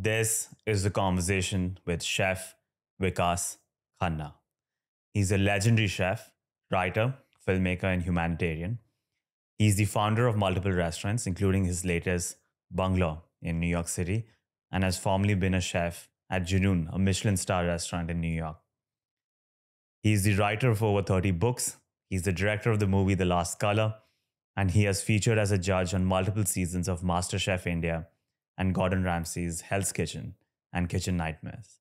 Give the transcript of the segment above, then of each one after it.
This is the conversation with Chef Vikas Khanna. He's a legendary chef, writer, filmmaker, and humanitarian. He's the founder of multiple restaurants, including his latest Bungalow in New York City, and has formerly been a chef at Junoon, a Michelin star restaurant in New York. He's the writer of over 30 books. He's the director of the movie The Last Color, and he has featured as a judge on multiple seasons of MasterChef India and Gordon Ramsay's Hell's Kitchen and Kitchen Nightmares.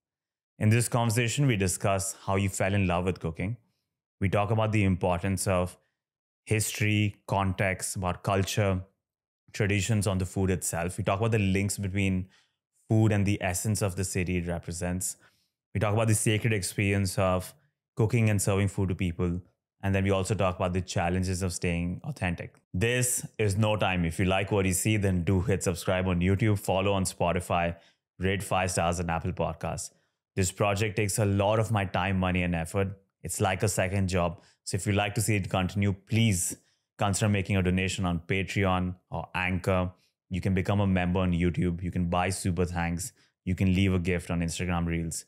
In this conversation, we discuss how you fell in love with cooking. We talk about the importance of history, context, about culture, traditions on the food itself. We talk about the links between food and the essence of the city it represents. We talk about the sacred experience of cooking and serving food to people and then we also talk about the challenges of staying authentic. This is no time. If you like what you see, then do hit subscribe on YouTube, follow on Spotify, rate five stars on Apple Podcasts. This project takes a lot of my time, money, and effort. It's like a second job. So if you like to see it continue, please consider making a donation on Patreon or Anchor. You can become a member on YouTube. You can buy super thanks. You can leave a gift on Instagram Reels.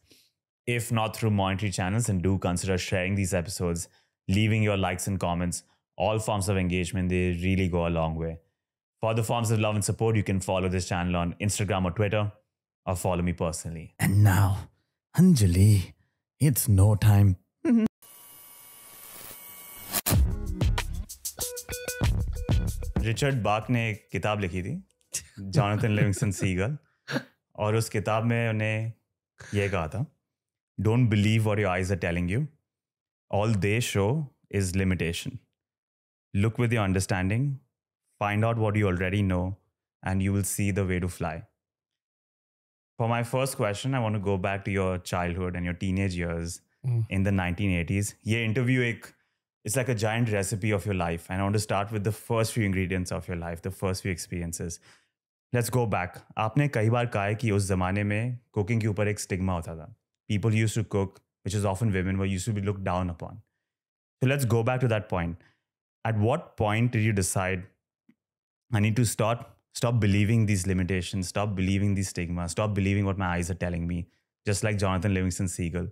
If not through monetary channels, then do consider sharing these episodes leaving your likes and comments, all forms of engagement, they really go a long way. For the forms of love and support, you can follow this channel on Instagram or Twitter or follow me personally. And now, Anjali, it's no time. Richard बार्क ने एक किताब लिखी थी Jonathan Livingstone seagull और उस किताब में उन्हें यह कहा था don't believe what your eyes are telling you all they show is limitation. Look with your understanding, find out what you already know, and you will see the way to fly. For my first question, I want to go back to your childhood and your teenage years mm. in the 1980s. Yeah, interview ek, it's like a giant recipe of your life. And I want to start with the first few ingredients of your life, the first few experiences. Let's go आपने कई बार कहा है कि उस ज़माने में cooking के ऊपर एक स्टिग्मा होता था people use to cook which is often women, were used to be looked down upon. So let's go back to that point. At what point did you decide I need to start stop believing these limitations, stop believing these stigmas, stop believing what my eyes are telling me, just like Jonathan Livingston Siegel.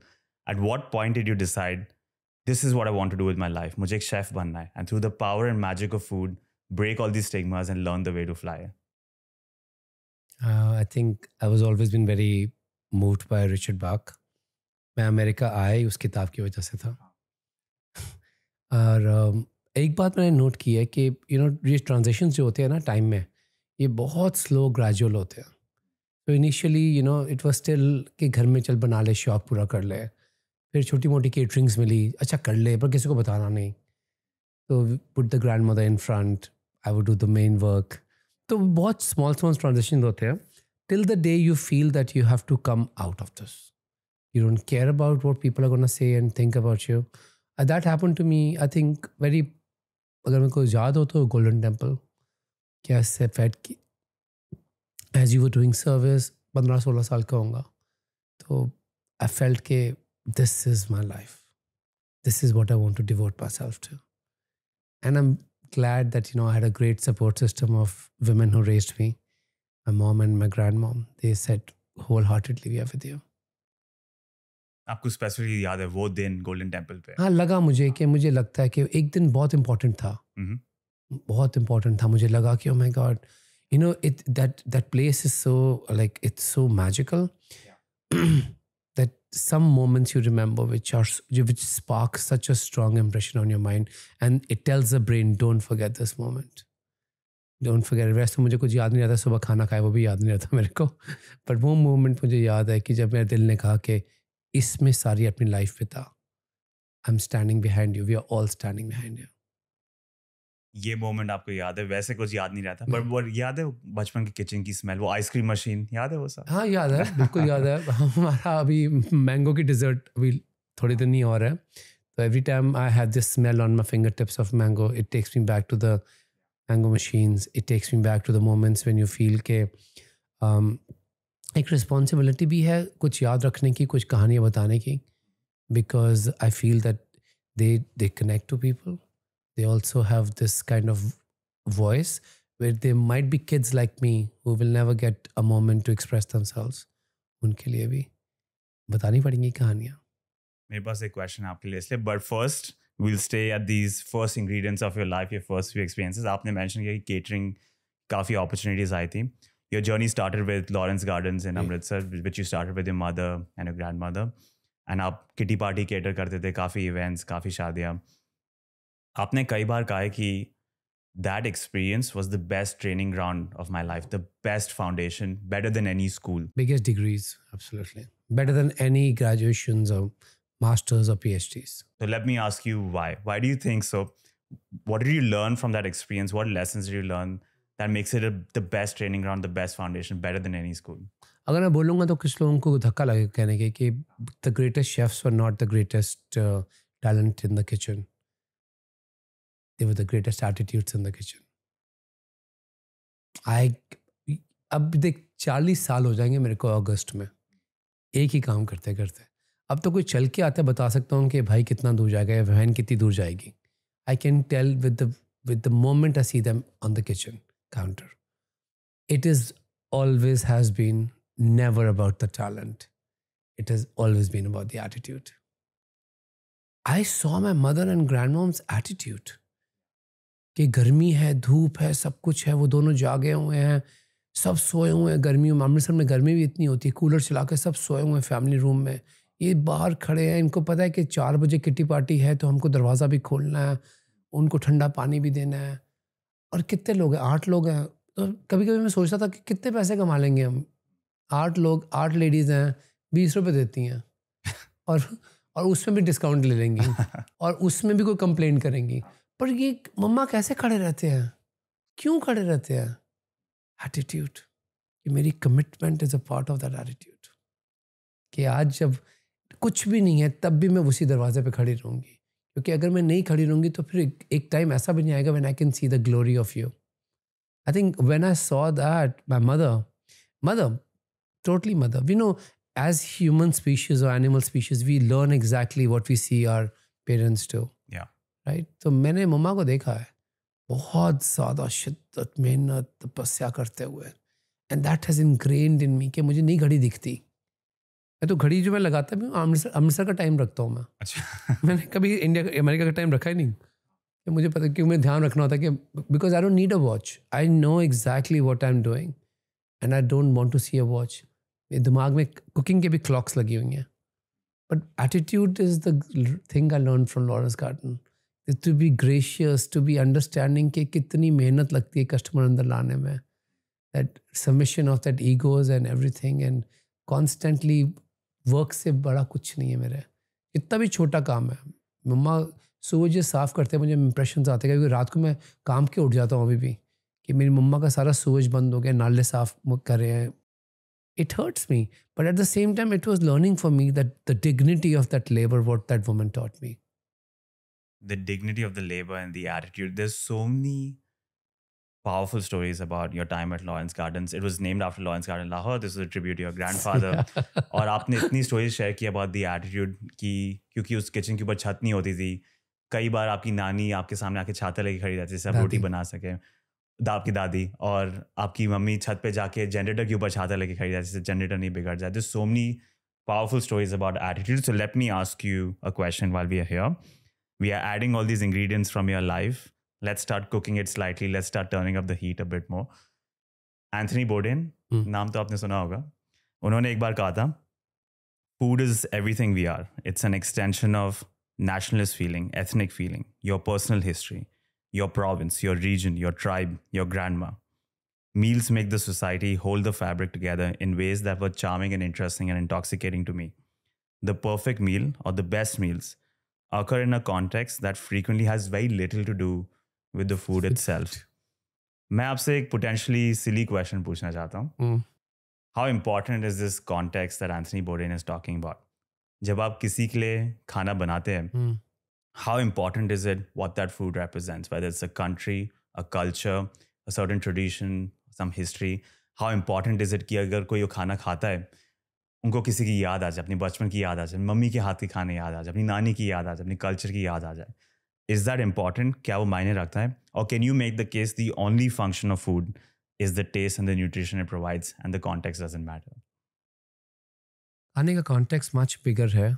At what point did you decide this is what I want to do with my life? Mujik ek chef banna And through the power and magic of food, break all these stigmas and learn the way to fly. Uh, I think I was always been very moved by Richard Bach मैं America आया ही उस किताब की वजह से था और एक बात मैंने नोट की है कि यू नो ये ट्रांजेक्शन जो होते हैं ना टाइम में ये बहुत स्लो ग्रेजुअल होते हैं तो initially you know it was still कि घर में चल बना ले शौक पूरा कर ले फिर छोटी मोटी केटरिंग्स मिली अच्छा कर ले पर किसी को बताना नहीं तो put the grandmother in front I would do the main work तो बहुत स्मॉल स्मॉल ट्रांजेक्शन होते हैं till the day you feel that you have to come out of this you don't care about what people are going to say and think about you uh, that happened to me i think very अगर मेरे को याद हो तो golden temple क्या से fat की age you this is service पंद्रह सोलह साल का होगा तो आई फेल्ट के this is my life glad that you know I had a great support system of women who raised me. My mom and my grandmom, they said wholeheartedly, "We are with you." आपको specifically याद है वो दिन golden temple पे हाँ लगा मुझे कि मुझे लगता है कि एक दिन बहुत इम्पोर्टेंट था हम्म। बहुत इम्पोर्टेंट था मुझे लगा कि oh my god you know it that that place is so like it's so magical that some moments you remember which are which spark such a strong impression on your mind and it tells a brain don't forget this moment don't forget वैसे तो मुझे कुछ याद नहीं आता सुबह खाना खाया वो भी याद नहीं आता मेरे को बट वो मोमेंट मुझे याद है कि जब मेरे दिल ने कहा कि इसमें सारी अपनी लाइफ बिता I am standing behind you we are all standing behind you ये मोमेंट आपको याद है वैसे कुछ याद नहीं रहता बट hmm. वो याद है बचपन की किचन की स्मेल वो आइसक्रीम मशीन याद है वो सब हाँ याद है बिल्कुल याद है हमारा अभी मैंगो की डिजर्ट अभी थोड़ी दिन ही और है तो every time I have this smell on my fingertips of mango it takes me back to the mango machines it takes me back to the moments when you feel के um, एक responsibility भी है कुछ याद रखने की कुछ कहानियाँ बताने की because I feel that they connect to people they also have this kind of voice where they might be kids like me me will never get a moment to express them themselves उनके लिए भी बतानी पड़ेंगी कहानियाँ मेरे पास एक question आपके लिए इसलिए but first will stay at these first ingredients of your life your first few experiences आपने मैंशन किया कि केटरिंग काफ़ी अपॉर्चुनिटीज़ आई थी your journey started with Lawrence Gardens in Amritsar, which you started with your mother and your grandmother. And up kitty party catered, karte the coffee events, coffee shadia. Aapne kai bar kahe ki that experience was the best training ground of my life, the best foundation, better than any school. Biggest degrees, absolutely. Better than any graduations or masters or PhDs. So let me ask you why. Why do you think so? What did you learn from that experience? What lessons did you learn? That makes it the best training ground the best foundation better than any school अगर मैं बोलूंगा तो कुछ लोगों को धक्का लगेगा कहने के कि the greatest chefs were not the greatest talent in the kitchen they were the greatest attitudes in the kitchen I अब देख चालीस साल हो जाएंगे मेरे को अगस्त में एक ही काम करते करते अब तो कोई चल के आता बता सकता हूँ कि भाई कितना दूर जाएगा या बहन कितनी दूर जाएगी I can tell with with the moment I see them on the kitchen counter. It is always has been never about the talent. It has always been about the attitude. I saw my mother and grandmom's attitude. कि गर्मी है धूप है सब कुछ है वो दोनों जागे हुए हैं सब सोए हुए हैं गर्मी में अमृतसर में गर्मी भी इतनी होती है कूलर चला के सब सोए हुए हैं फैमिली रूम में ये बाहर खड़े हैं इनको पता है कि चार बजे किटी पार्टी है तो हमको दरवाज़ा भी खोलना है उनको ठंडा पानी भी देना है और कितने लोग हैं आठ लोग हैं तो कभी कभी मैं सोचता था कि कितने पैसे कमा लेंगे हम आठ लोग आठ लेडीज़ हैं बीस रुपये देती हैं और और उसमें भी डिस्काउंट ले लेंगी और उसमें भी कोई कंप्लेंट करेंगी पर ये मम्मा कैसे खड़े रहते हैं क्यों खड़े रहते हैं एटीट्यूड कि मेरी commitment is a part of that attitude कि आज जब कुछ भी नहीं है तब भी मैं उसी दरवाजे पे खड़ी रहूँगी क्योंकि अगर मैं नहीं खड़ी रहूँगी तो फिर एक टाइम ऐसा बन जाएगा when I can see the glory of you I think when I saw that my mother mother totally mother we know as human species और animal species we learn exactly what we see our parents to right तो मैंने मम्मा को देखा है बहुत ज़्यादा शिद्दत मेहनत तपस्या करते हुए and that has grain in me कि मुझे नहीं घड़ी दिखती मैं तो घड़ी जो मैं लगाता हूँ अमृतसर अमृतसर का टाइम रखता हूँ मैं अच्छा मैंने कभी इंडिया अमेरिका का टाइम रखा ही नहीं तो मुझे पता क्यों मैं ध्यान रखना होता है कि because I don't need a watch I know exactly what I am doing and I don't want to see a watch मेरे दिमाग में कुकिंग के भी क्लॉक्स लगी हुई हैं but attitude is the thing I learn from Lawrence Garden to be gracious to be understanding के कितनी मेहनत लगती है कस्टमर अंदर लाने में that submission of that egos and everything and constantly work से बड़ा कुछ नहीं है मेरे इतना भी छोटा काम है मम्मा सुबह जो साफ़ करते हैं मुझे इंप्रेशन आते हैं क्योंकि रात को मैं काम के उठ जाता हूँ अभी भी कि मेरी मम्मा का सारा सूरज बंद हो गया नाले साफ कर रहे हैं it hurts me but at the same time it was learning for me that the dignity of that labour what that woman taught me the dignity of the labour and the attitude there so many powerful stories about your time at Lawrence Gardens. It was named after Lawrence Garden Lahore. This is a tribute to your grandfather. और आपने इतनी stories share की about the attitude की क्योंकि उस kitchen के ऊपर छत नहीं होती थी कई बार आपकी नानी आपके सामने आके छाता लेके खड़ी रहती थी आप रोटी बना सके दा आपकी दादी और आपकी मम्मी छत पे जाके जनरेटर के ऊपर छाता लेके खड़ी जाती थी जनरेटर नहीं बिगड़ जाए so many powerful stories about attitude. So let me ask you a question while we are here. We are adding all these ingredients from your life. let's start cooking it slightly let's start turning up the heat a bit more Anthony Bourdain, नाम तो आपने सुना होगा उन्होंने एक बार कहा था food is everything we are it's feeling, extension of nationalist feeling ethnic your your your history your province your region meals make the society hold the fabric together in ways that were charming and interesting and intoxicating to me. The perfect meal or the best meals occur in a context that frequently has very little to do with the food itself मैं आपसे एक potentially silly question पूछना चाहता हूँ how important is this contact that Anthony Bourdain is talking about जब आप किसी के लिए खाना बनाते हैं how important is it what that food represents whether it's a country a culture a certain tradition some history how important is it कि अगर कोई वो खाना खाता है उनको किसी की याद आ जाए अपने बचपन की याद आ जाए मम्मी के हाथ के खाने याद आ जाए अपनी नानी की याद आ जाए अपनी कल्चर की याद आ जाए इज दैट इम्पॉर्टेंट क्या वो मायने रखता है और can you make the case the only function of food is the taste and the nutrition it provides and the context doesn't matter खाने का कॉन्टेक्स्ट मच बिगर है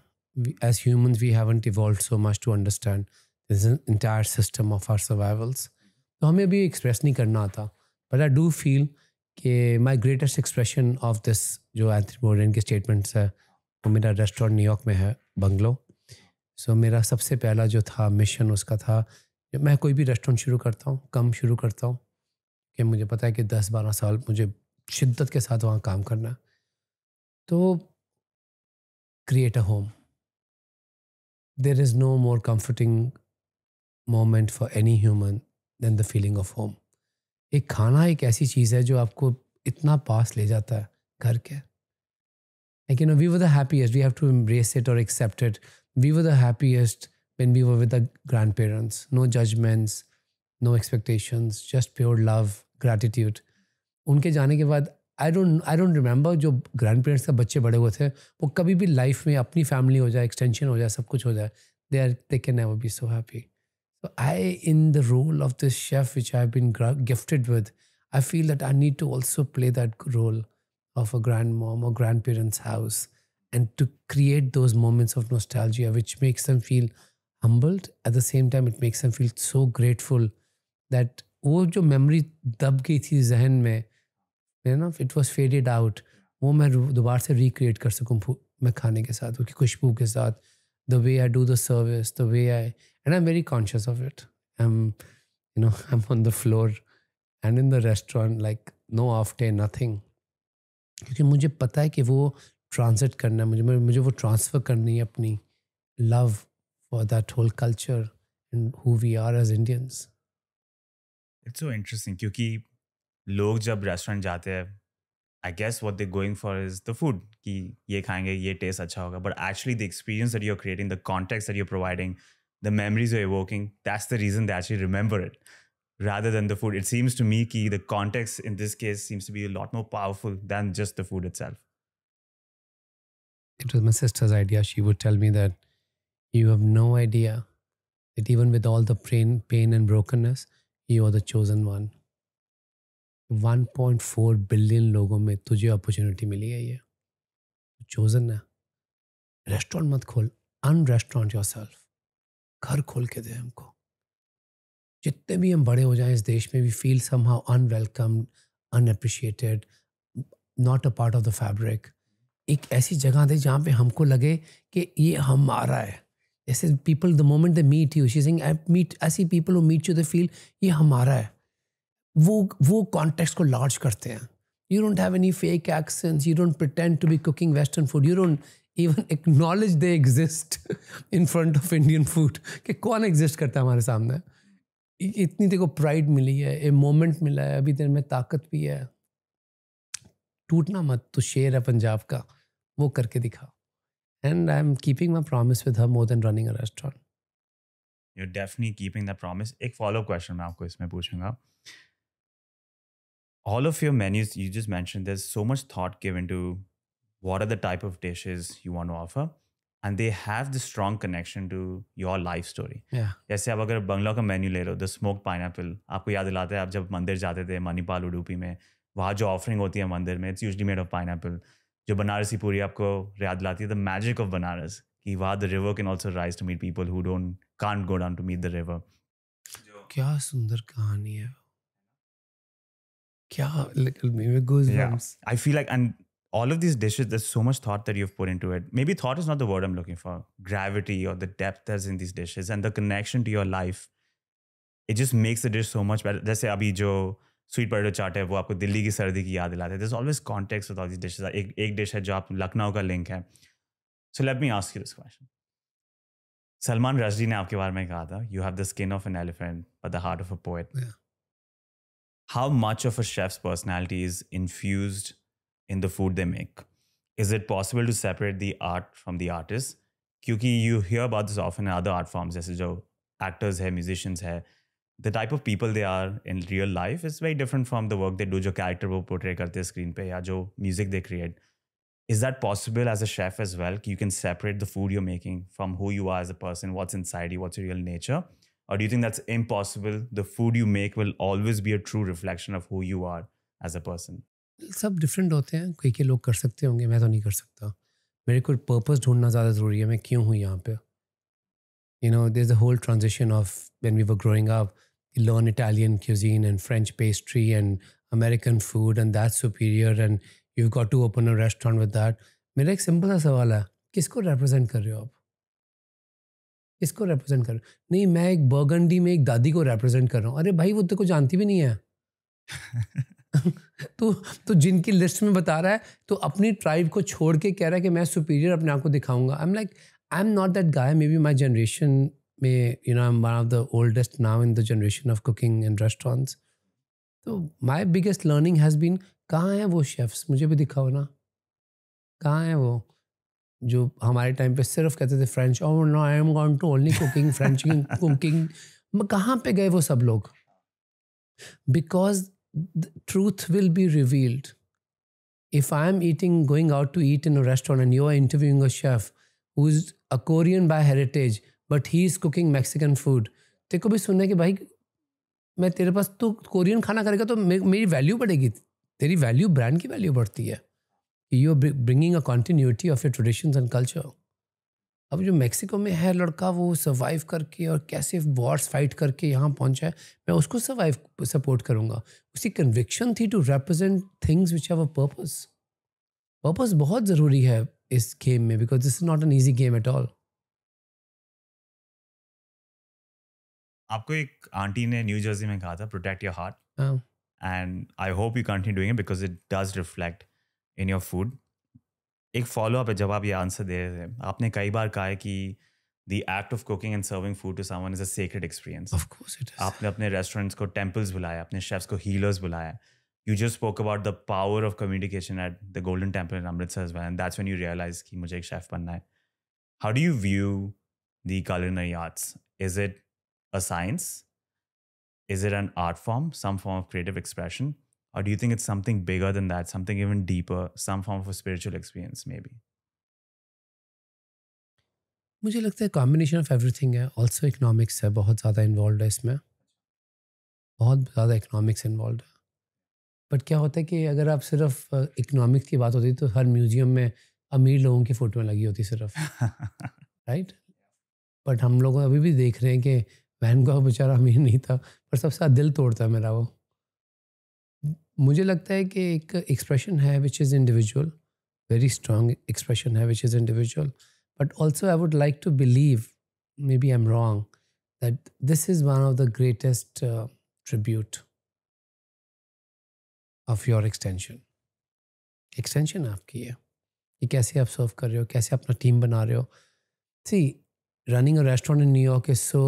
as human we haven't evolve so much to understand this entire system of our survivals तो हमें भी express नहीं करना आता but I do feel कि my greatest expression of this जो एंथ्री के स्टेटमेंट्स है वो मेरा रेस्टोरेंट न्यूयॉर्क में है बंगलो सो मेरा सबसे पहला जो था मिशन उसका था जब मैं कोई भी रेस्टोरेंट शुरू करता हूँ कम शुरू करता हूँ कि मुझे पता है कि दस बारह साल मुझे शिद्दत के साथ वहाँ काम करना तो create a home there is no more comforting moment for any human than the feeling of home एक खाना एक ऐसी चीज़ है जो आपको इतना पास ले जाता है घर के लेकिन we were the happiest we have to embrace it और accept it we were the happiest when we were with our grandparents. No judgments, no expectations, just pure love, gratitude. उनके जाने के बाद I don't I don't remember जो grandparents का बच्चे बड़े हुए थे वो कभी भी लाइफ में अपनी फैमिली हो जाए एक्सटेंशन हो जाए सब कुछ हो जाए they are they can never be so happy so I in the role of this chef which I been gifted with I feel that I need to also play that role of a grand mom और grandparents house and to create those moments of nostalgia, which makes them feel humbled. At the same time, it makes them feel so grateful that oh, jo memory dab gayi thi zehn you know, it was faded out. Woh main dobar se recreate kar sakun main khane ke saath, uski khushboo ke saath, the way I do the service, the way I, and I'm very conscious of it. I'm, you know, I'm on the floor and in the restaurant, like no off nothing. क्योंकि मुझे पता है Transit करना है मुझे मुझे वो transfer करनी है अपनी love for that whole culture and who we are as Indians it's so interesting क्योंकि लोग जब रेस्टोरेंट जाते हैं I guess what they going for is the food कि ये खाएंगे ये टेस्ट अच्छा होगा but actually the experience that you are creating the contact that you are providing the memories you're evoking, that's the reason they actually remember it rather than the food. It seems to me, Ki, the context in this case seems to be a lot more powerful than just the food itself it was my sister's idea. She would tell me that you have no idea that even with all the pain, pain and brokenness, you are the chosen one. 1.4 billion logo mein tujhe opportunity mili hai ye. Chosen na. Restaurant mat khol. restaurant yourself. Ghar khol ke de humko. Jitne bhi hum bade ho jayen is desh mein, we feel somehow unwelcome, unappreciated, not a part of the fabric. एक ऐसी जगह थे जहाँ पे हमको लगे कि ये हमारा है जैसे people the moment the meet you she sing I meet ऐसी पीपल वो मीट यू द फील ये हमारा है वो वो कॉन्टेक्स्ट को लार्ज करते हैं you don't have any fake accents you don't pretend to be cooking western food you don't even acknowledge they exist in front of Indian food कि कौन एग्जिस्ट करता है हमारे सामने इतनी देखो प्राइड मिली है ए मोमेंट मिला है अभी तेरे में ताकत भी है टूटना मत तो शेर है पंजाब का वो करके दिखाओ and I am keeping my promise with her more than running a restaurant you definitely keeping the promise एक फॉलो क्वेश्चन मैं आपको इसमें पूछूंगा all of your menus you just mentioned there's so much thought given to what are the type of dishes you want to offer and they have this strong connection to your life story yeah. जैसे आप अगर बंगला का menu ले लो the smoke pine आपको याद दिलाते हैं आप जब मंदिर जाते थे मणिपाल उडुपी में वहाँ जो ऑफरिंग होती है मंदिर में it's usually made of pine जो बनारसी पूरी आपको याद लाती है द मैजिक ऑफ बनारस कि वहाँ the river can also rise to meet people who don't can't go down to meet the river क्या सुंदर कहानी है क्या little yeah. I feel like and all of these dishes, there's so much thought that you've put into it. Maybe thought is not the word I'm looking for. Gravity or the depth that's in these dishes and the connection to your life. It just makes the dish so much better. Let's say अभी जो sweet potato चाट है वो आपको दिल्ली की सर्दी की याद दिलाते हैं this always contact with all this dishes एक एक डिश है जो आप लखनऊ का लिंक है so let me ask you this question Salman Razi ने आपके बारे में कहा था you have the skin of an elephant but the heart of a poet how much of a chef's personality is infuse in the food they make is it possible to separate the art from the artist क्योंकि you hear about this of an other art forms जैसे जो actors है musicians है the type of people they are in real life is very different from the work they do जो character वो portray करते screen पे या music they create is that possible as a chef as well you can separate the food you're making from who you are as a person what's inside you what's your real nature or do you think that's impossible the food you make will always be a true reflection of who you are as a person सब different होते हैं कई के लोग कर सकते होंगे मैं तो नहीं कर सकता मेरे को पर्पस ढूंढना ज़्यादा ज़रूरी है मैं क्यों हूँ यहाँ पे you know there is a whole transition of when we were growing up learn Italian cuisine and French pastry and American food and that's superior and you've got to open a restaurant with that. मेरा एक simple सा सवाल है किसको represent कर रहे हो आप किसको रिप्रेजेंट कर रहे हो नहीं मैं एक बर्गंडी में एक दादी को रिप्रेजेंट कर रहा हूँ अरे भाई वो तो कुछ जानती भी नहीं है तो तो जिनकी लिस्ट में बता रहा है तो अपनी ट्राइब को छोड़ के कह रहा है कि मैं सुपीरियर अपने आप को दिखाऊंगा I am like I am not that guy maybe my generation you know, I'm one of the oldest now in the generation of cooking in restaurants. So my biggest learning has been कहाँ हैं वो chefs मुझे भी दिखाओ ना कहाँ हैं वो जो हमारे टाइम पे सिर्फ कहते थे फ्रेंच और no I am gone to only cooking French cooking कहाँ पे गए वो सब लोग because truth will be revealed if I'm eating, going out to eat in a restaurant and you are interviewing a chef who's a Korean by heritage, but he is cooking Mexican food तेरे को भी सुनना है कि भाई मैं तेरे पास तो कोरियन खाना करेगा तो मे, मेरी वैल्यू बढ़ेगी तेरी वैल्यू ब्रांड की वैल्यू बढ़ती है you are bringing a continuity of your traditions and culture अब जो मेक्सिको में है लड़का वो सर्वाइव करके और कैसे वॉर्स फाइट करके यहाँ पहुँचा है मैं उसको सर्वाइव सपोर्ट करूँगा उसकी कन्विक्शन थी to represent things which have a purpose purpose बहुत ज़रूरी है इस गेम में because this is not an easy game at all आपको एक आंटी ने न्यू जर्सी में कहा था protect your heart and I hope you continue doing because it does reflect in your food एक फॉलोअप है जब आप ये आंसर दे रहे थे आपने कई बार कहा है कि the act of cooking and serving food to someone is a secret experience of course it आपने अपने रेस्टोरेंट्स को टेंपल्स बुलाया अपने शेफ्स को हीलर्स बुलाया you just spoke about the power of communication at the Golden Temple in Amritsar age and that's when you realize कि मुझे एक शेफ बनना है how do you view the culinary arts is it a science? Is it an art form, some form of creative expression? Or do you think it's something bigger than that, something even deeper, some form of a spiritual experience, maybe? मुझे लगता है combination of everything है also economics है बहुत ज़्यादा involve है इसमें बहुत ज़्यादा इकनॉमिक्स इन्वॉल्व है बट क्या होता है कि अगर आप सिर्फ इकनॉमिक्स की बात होती तो हर म्यूजियम में अमीर लोगों की फ़ोटोएं लगी होती सिर्फ राइट right? बट हम लोग अभी भी देख रहे हैं कि बहन का बेचारा अमीर नहीं था पर सबसे दिल तोड़ता मेरा वो मुझे लगता है कि एक एक्सप्रेशन है which is individual very strong expression है which is individual but also I would like to believe maybe I am wrong that this is one of the greatest tribute of your extension extension आपकी है कि कैसे आप सर्व कर रहे हो कैसे अपना टीम बना रहे हो see running a restaurant in New York is so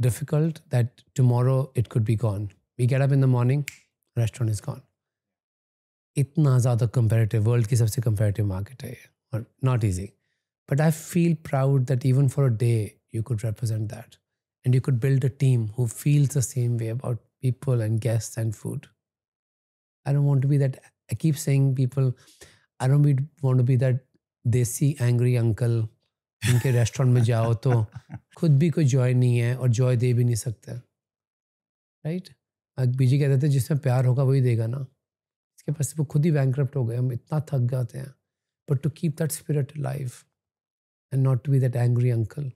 difficult that tomorrow it could be gone. We get up in the morning, restaurant is gone. Itna ज़्यादा comparative world ki sabse comparative market hai. not easy. But I feel proud that even for a day you could represent that and you could build a team who feels the same way about people and guests and food. I don't want to be that. I keep saying people, I don't want to be that desi angry uncle इनके restaurant में जाओ तो खुद भी कोई Joy नहीं है और जॉय दे भी नहीं सकता राइट बीजी कहते थे जिसमें प्यार होगा वही देगा ना इसके पास वो खुद ही बैंक हो गए हम इतना थक जाते हैं but to keep that spirit life and not to be that angry uncle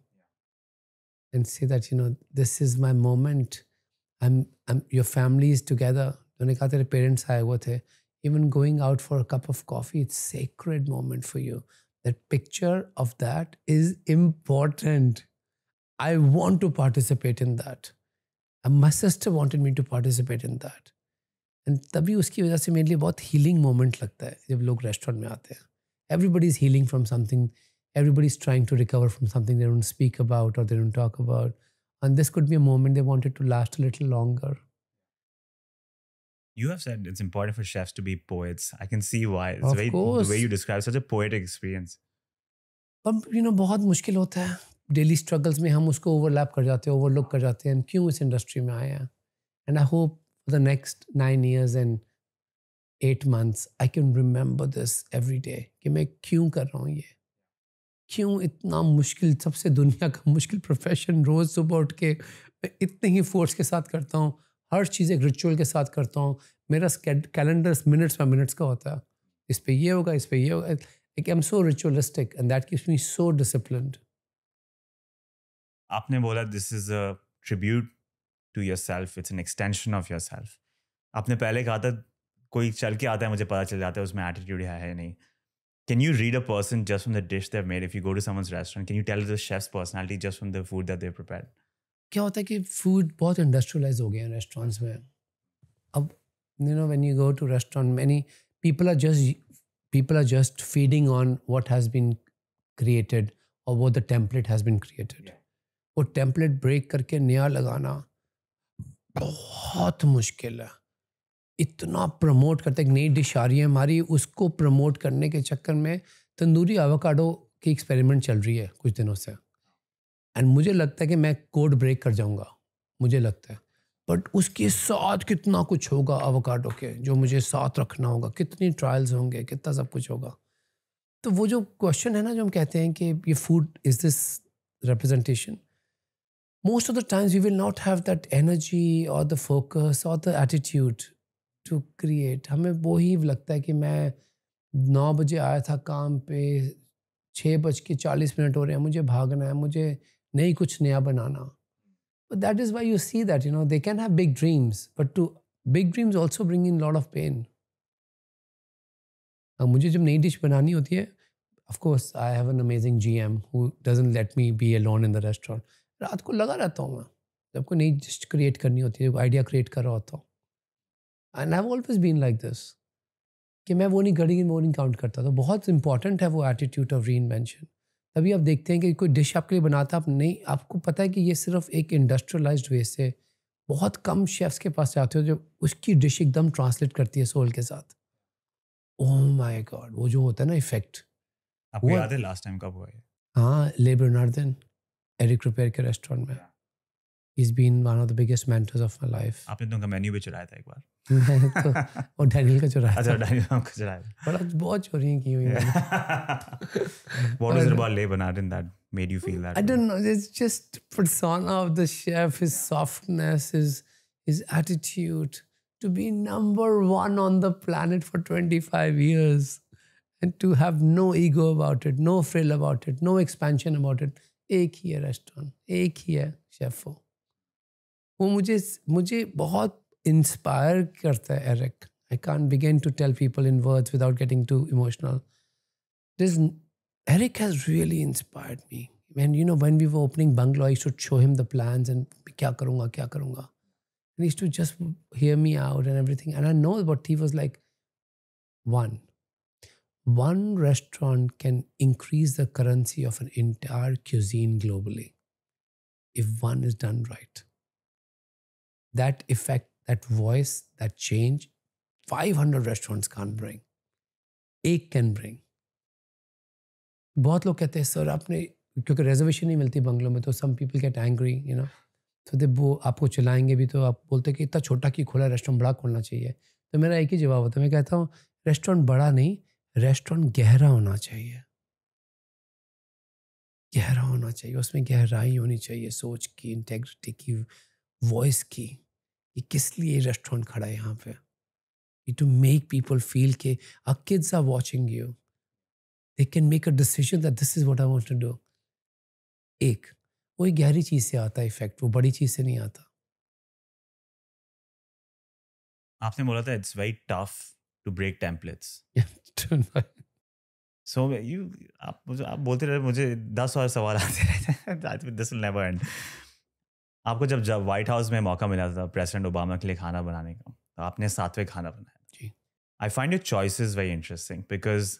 and see that you know this is my moment I am I am your family is together उन्होंने कहा तेरे पेरेंट्स आए हुए थे even going out for a cup of coffee it's sacred moment for you that picture of that is important. I want to participate in that. And my sister wanted me to participate in that. And tabhi uski wajah se mainly bahut healing moment lagta hai jab log restaurant mein aate hain. Everybody is healing from something. Everybody is trying to recover from something they don't speak about or they don't talk about. And this could be a moment they wanted to last a little longer. You have said it's important for chefs to be poets. I can see why. It's of very, course. The way you describe such a poetic experience. और you know बहुत मुश्किल होता है daily struggles में हम उसको overlap कर जाते हैं ओवरलुक कर जाते हैं हम क्यों इस इंडस्ट्री में आए हैं and I hope for the next nine years and eight months I can remember this every day कि मैं क्यों कर रहा हूँ ये क्यों इतना मुश्किल सबसे दुनिया का मुश्किल प्रोफेशन रोज़ सुबह उठ के मैं इतने ही फोर्स के साथ करता हूँ हर चीज़ एक रिचुअल के साथ करता हूँ मेरा कैलेंडर मिनट्स बाई मिनट्स का होता है इस पर ये होगा इस पर यह होगा एक am so ritualistic and that keeps me so discipline आपने बोला this is a tribute to yourself it's an extension of yourself आपने पहले कहा था कोई चल के आता है मुझे पता चल जाता है उसमें एटीट्यूड है नहीं can you read a person just from the dish they've made if you go to someone's restaurant can you tell the chef's personality just from the food that they prepared क्या होता है कि food बहुत industrialise हो गए हैं restaurants में अब you know when you go to restaurant many people are just people are just feeding on what has been created और वो the template has been created वो टेम्पलेट ब्रेक करके नया लगाना बहुत मुश्किल है इतना प्रमोट करते एक नई डिश आ रही है हमारी उसको प्रमोट करने के चक्कर में तंदूरी आवाकाडो की एक्सपेरिमेंट चल रही है कुछ दिनों से एंड मुझे लगता है कि मैं कोड ब्रेक कर जाऊँगा मुझे लगता है बट उसके साथ कितना कुछ होगा अवकाटो के जो मुझे साथ रखना होगा कितनी ट्रायल्स होंगे कितना सब कुछ होगा तो वो जो क्वेश्चन है ना जो हम कहते हैं कि ये food is this representation most of the times we will not have that energy और द फोकस और द एटीट्यूड टू क्रिएट हमें वो ही लगता है कि मैं नौ बजे आया था काम पे छः बज के चालीस मिनट हो रहे हैं मुझे भागना है मुझे नहीं कुछ नया बनाना that is why you see that you know they can have big dreams but too big dreams also bring in lot of pain मुझे जब नई डिश बनानी होती है of course I have an amazing G M who doesn't let me be alone in the restaurant रात को लगा रहता हूँ मैं जब कोई नई डिश क्रिएट करनी होती है आइडिया क्रिएट कर रहा होता हूँ and I always been like this कि मैं वो नहीं घड़ी वो नहीं काउंट करता तो बहुत इंपॉर्टेंट है वो एटीट्यूड ऑफ री इन्वेंशन तभी आप देखते हैं कि कोई डिश आपके लिए बनाता आप नहीं आपको पता है कि ये सिर्फ एक इंडस्ट्रियलाइज्ड वे से बहुत कम शेफ्स के पास जाते हो जो उसकी डिश एकदम ट्रांसलेट करती है सोल के साथ ओह माय गॉड वो जो होता है ना इफेक्ट आपको याद है लास्ट टाइम कब हुआ है हाँ लेबर नार्दन एरिक रिपेयर के रेस्टोरेंट में yeah. he's been one of the biggest mentors of my life आपने तो उनका मेन्यू भी चुराया था एक बार मैंने तो और डैनियल का चुराया अच्छा डैनियल का चुराया बहुत चोरियां की हुई मैंने what is it about Le Bernardin that made you feel that I don't know it's just persona of the chef his softness his his attitude to be number one on the planet for 25 years and to have no ego about it no frill about it no expansion about it एक ही है restaurant एक ही है chef वो मुझे मुझे बहुत inspire करता है Eric I can't begin to tell people in words without getting too emotional this Eric has really inspired me when you know when we वो opening Bungalow I should show him the plan and क्या करूँगा क्या करूँगा needs to just hear me out and everything and I know what he was like one one restaurant can increase the currency of an entire cuisine globally if one is done right that effect, that voice, that change, 500 restaurants can bring एक can bring बहुत लोग कहते हैं sir आपने क्योंकि reservation नहीं मिलती Bungalow में तो some people get angry you know तो दे वो आपको चलाएंगे भी तो आप बोलते कि इतना छोटा की खोला रेस्टोरेंट बड़ा खोलना चाहिए तो मेरा एक ही जवाब होता है मैं कहता हूँ रेस्टोरेंट बड़ा नहीं रेस्टोरेंट गहरा होना चाहिए गहरा होना चाहिए उसमें गहराई होनी चाहिए सोच की इंटेग्रिटी की वॉइस की ये किस लिए रेस्टोरेंट खड़ा है यहाँ पे टू मेक पीपल फील के a kids are watching you they can make a decision that this is what I want to do एक वो एक गहरी चीज़ से आता है इफेक्ट वो बड़ी चीज़ से नहीं आता आपने बोला था it's very tough to break templates so you आप मुझे आप बोलते रहे मुझे दस और सवाल आते रहते हैं दस विल नेवर एंड आपको जब जब व्हाइट हाउस में मौका मिला था प्रेसिडेंट ओबामा के लिए खाना बनाने का तो आपने सातवें खाना बनाया जी I find your is very interesting because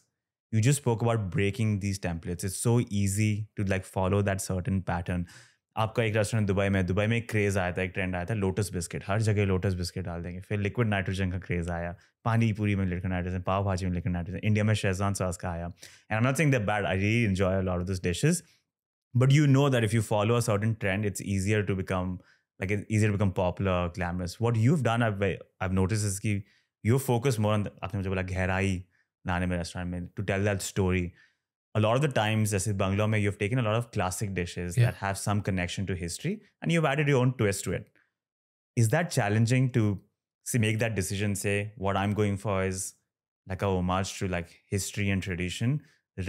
you just spoke about breaking these templates it's so easy to like follow that certain pattern आपका एक रेस्टोरेंट दुबई में दुबई में एक क्रेज़ आया था एक ट्रेंड आया था लोटस बिस्किट हर जगह लोटस बिस्किट डाल देंगे फिर लिक्विड नाइट्रोजन का क्रेज़ आया पानी पूरी में लिक्विड नाइट्रोजन पाव भाजी में लिक्विड नाइट्रोजन इंडिया में शेजान सॉस का आया and I not sing the bad I really enjoy lot of this dishes but you know that if you follow a certain trend it's easier to become like it's easier to become popular glamorous what you've done i've i've noticed is that you focus more on the, आपने मुझे बोला गहराई नाने में restaurant to tell that story. a lot of the times जैसे Bungalow में you have taken a lot of classic dishes that that have some connection to history, and you've added your own twist to it. Is that challenging to see make that decision say what i'm going for is like a homage to like history and tradition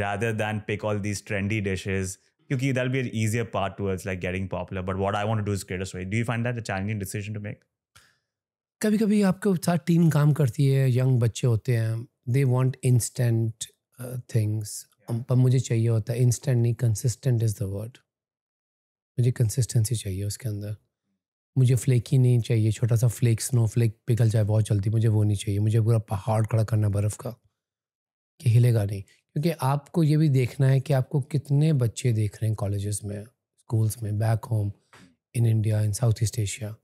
rather than pick all these trendy dishes क्योंकि that'll be an part path towards like getting popular. But what I want to do do you find that Do you find that a कभी कभी आपके साथ team काम करती है young बच्चे होते हैं दे वॉन्ट इंस्टेंट थिंग्स पर मुझे चाहिए होता है इंस्टेंट नहीं कंसिस्टेंट इज़ द वर्ड मुझे कंसिस्टेंसी चाहिए उसके अंदर मुझे फ्लेक ही नहीं चाहिए छोटा सा फ्लेक स्नो फ्लेक पिघल जाए बहुत जल्दी मुझे वो नहीं चाहिए मुझे पूरा पहाड़ खड़ा करना बर्फ़ का कि हिलेगा नहीं क्योंकि आपको ये भी देखना है कि आपको कितने बच्चे देख रहे हैं कॉलेजेस में स्कूल्स में back home in India in South East Asia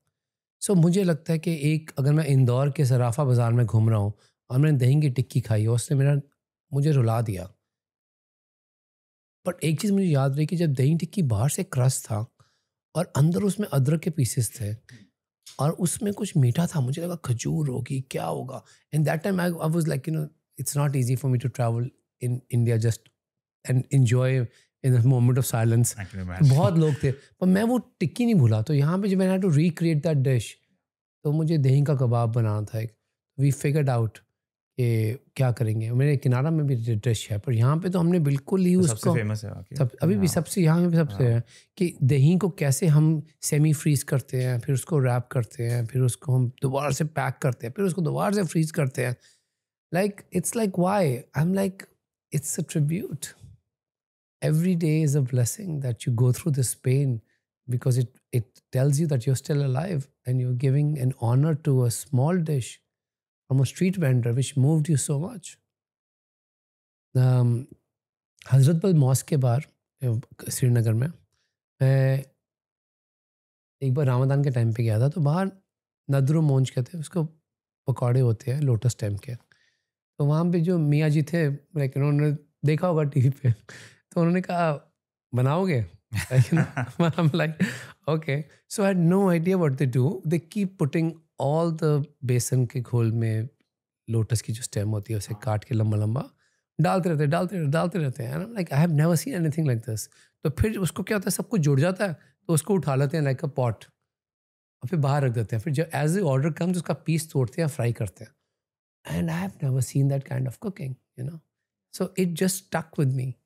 so मुझे लगता है कि एक अगर मैं इंदौर के सराफा बाज़ार में घूम रहा हूँ और मैंने दही की टिक्की खाई और उसने मेरा मुझे रुला दिया बट एक चीज़ मुझे याद रही कि जब दही टिक्की बाहर से क्रस था और अंदर उसमें अदरक के पीसेस थे और उसमें कुछ मीठा था मुझे लगा खजूर होगी क्या होगा and that time I I like you know it's not easy for me to travel in India just and enjoy in moment of silence बहुत लोग थे पर मैं वो टिक्की नहीं भूला तो यहाँ पे जब मैंने टू रिक्रिएट दैट डिश तो मुझे दही का कबाब बनाना था एक वी फिगर्ड आउट कि क्या करेंगे मेरे किनारा में भी डिश है पर यहाँ पे तो हमने बिल्कुल ही तो उसको फेमस है सब अभी भी हाँ। सबसे यहाँ पे सबसे हाँ। है कि दही को कैसे हम सेमी फ्रीज करते हैं फिर उसको रैप करते हैं फिर उसको हम दोबारा से पैक करते हैं फिर उसको दोबारा से फ्रीज करते हैं like it's like why I am like it's a tribute. Every day is a blessing that you go through this pain because it, it tells you that you're still alive and you're giving an honor to a small dish from a street vendor which moved you so much. Um, Hazratbal mosque के बाहर श्रीनगर में मैं एक बार रामदान के time पे गया था तो बाहर नदरू मोंज कहते हैं उसको पकौड़े होते हैं लोटस टाइम के तो वहाँ पे जो मियाँ जी थे लाइक उन्होंने देखा होगा टीवी पे तो उन्होंने कहा बनाओगे like okay so I I had no idea what they do. They keep putting बेसन के घोल में लोटस की जो स्टेम होती है उसे हाँ। काट के लंबा लंबा डालते रहते हैं डालते रहते डालते रहते हैं like I have never seen anything like this तो फिर उसको क्या होता है सब कुछ जुड़ जाता है तो उसको उठा लेते हैं लाइक अ पॉट और फिर बाहर रख देते हैं फिर जब एज ए ऑर्डर कम तो उसका पीस तोड़ते हैं फ्राई करते हैं And I've never seen that kind of cooking, you know. So it just stuck with me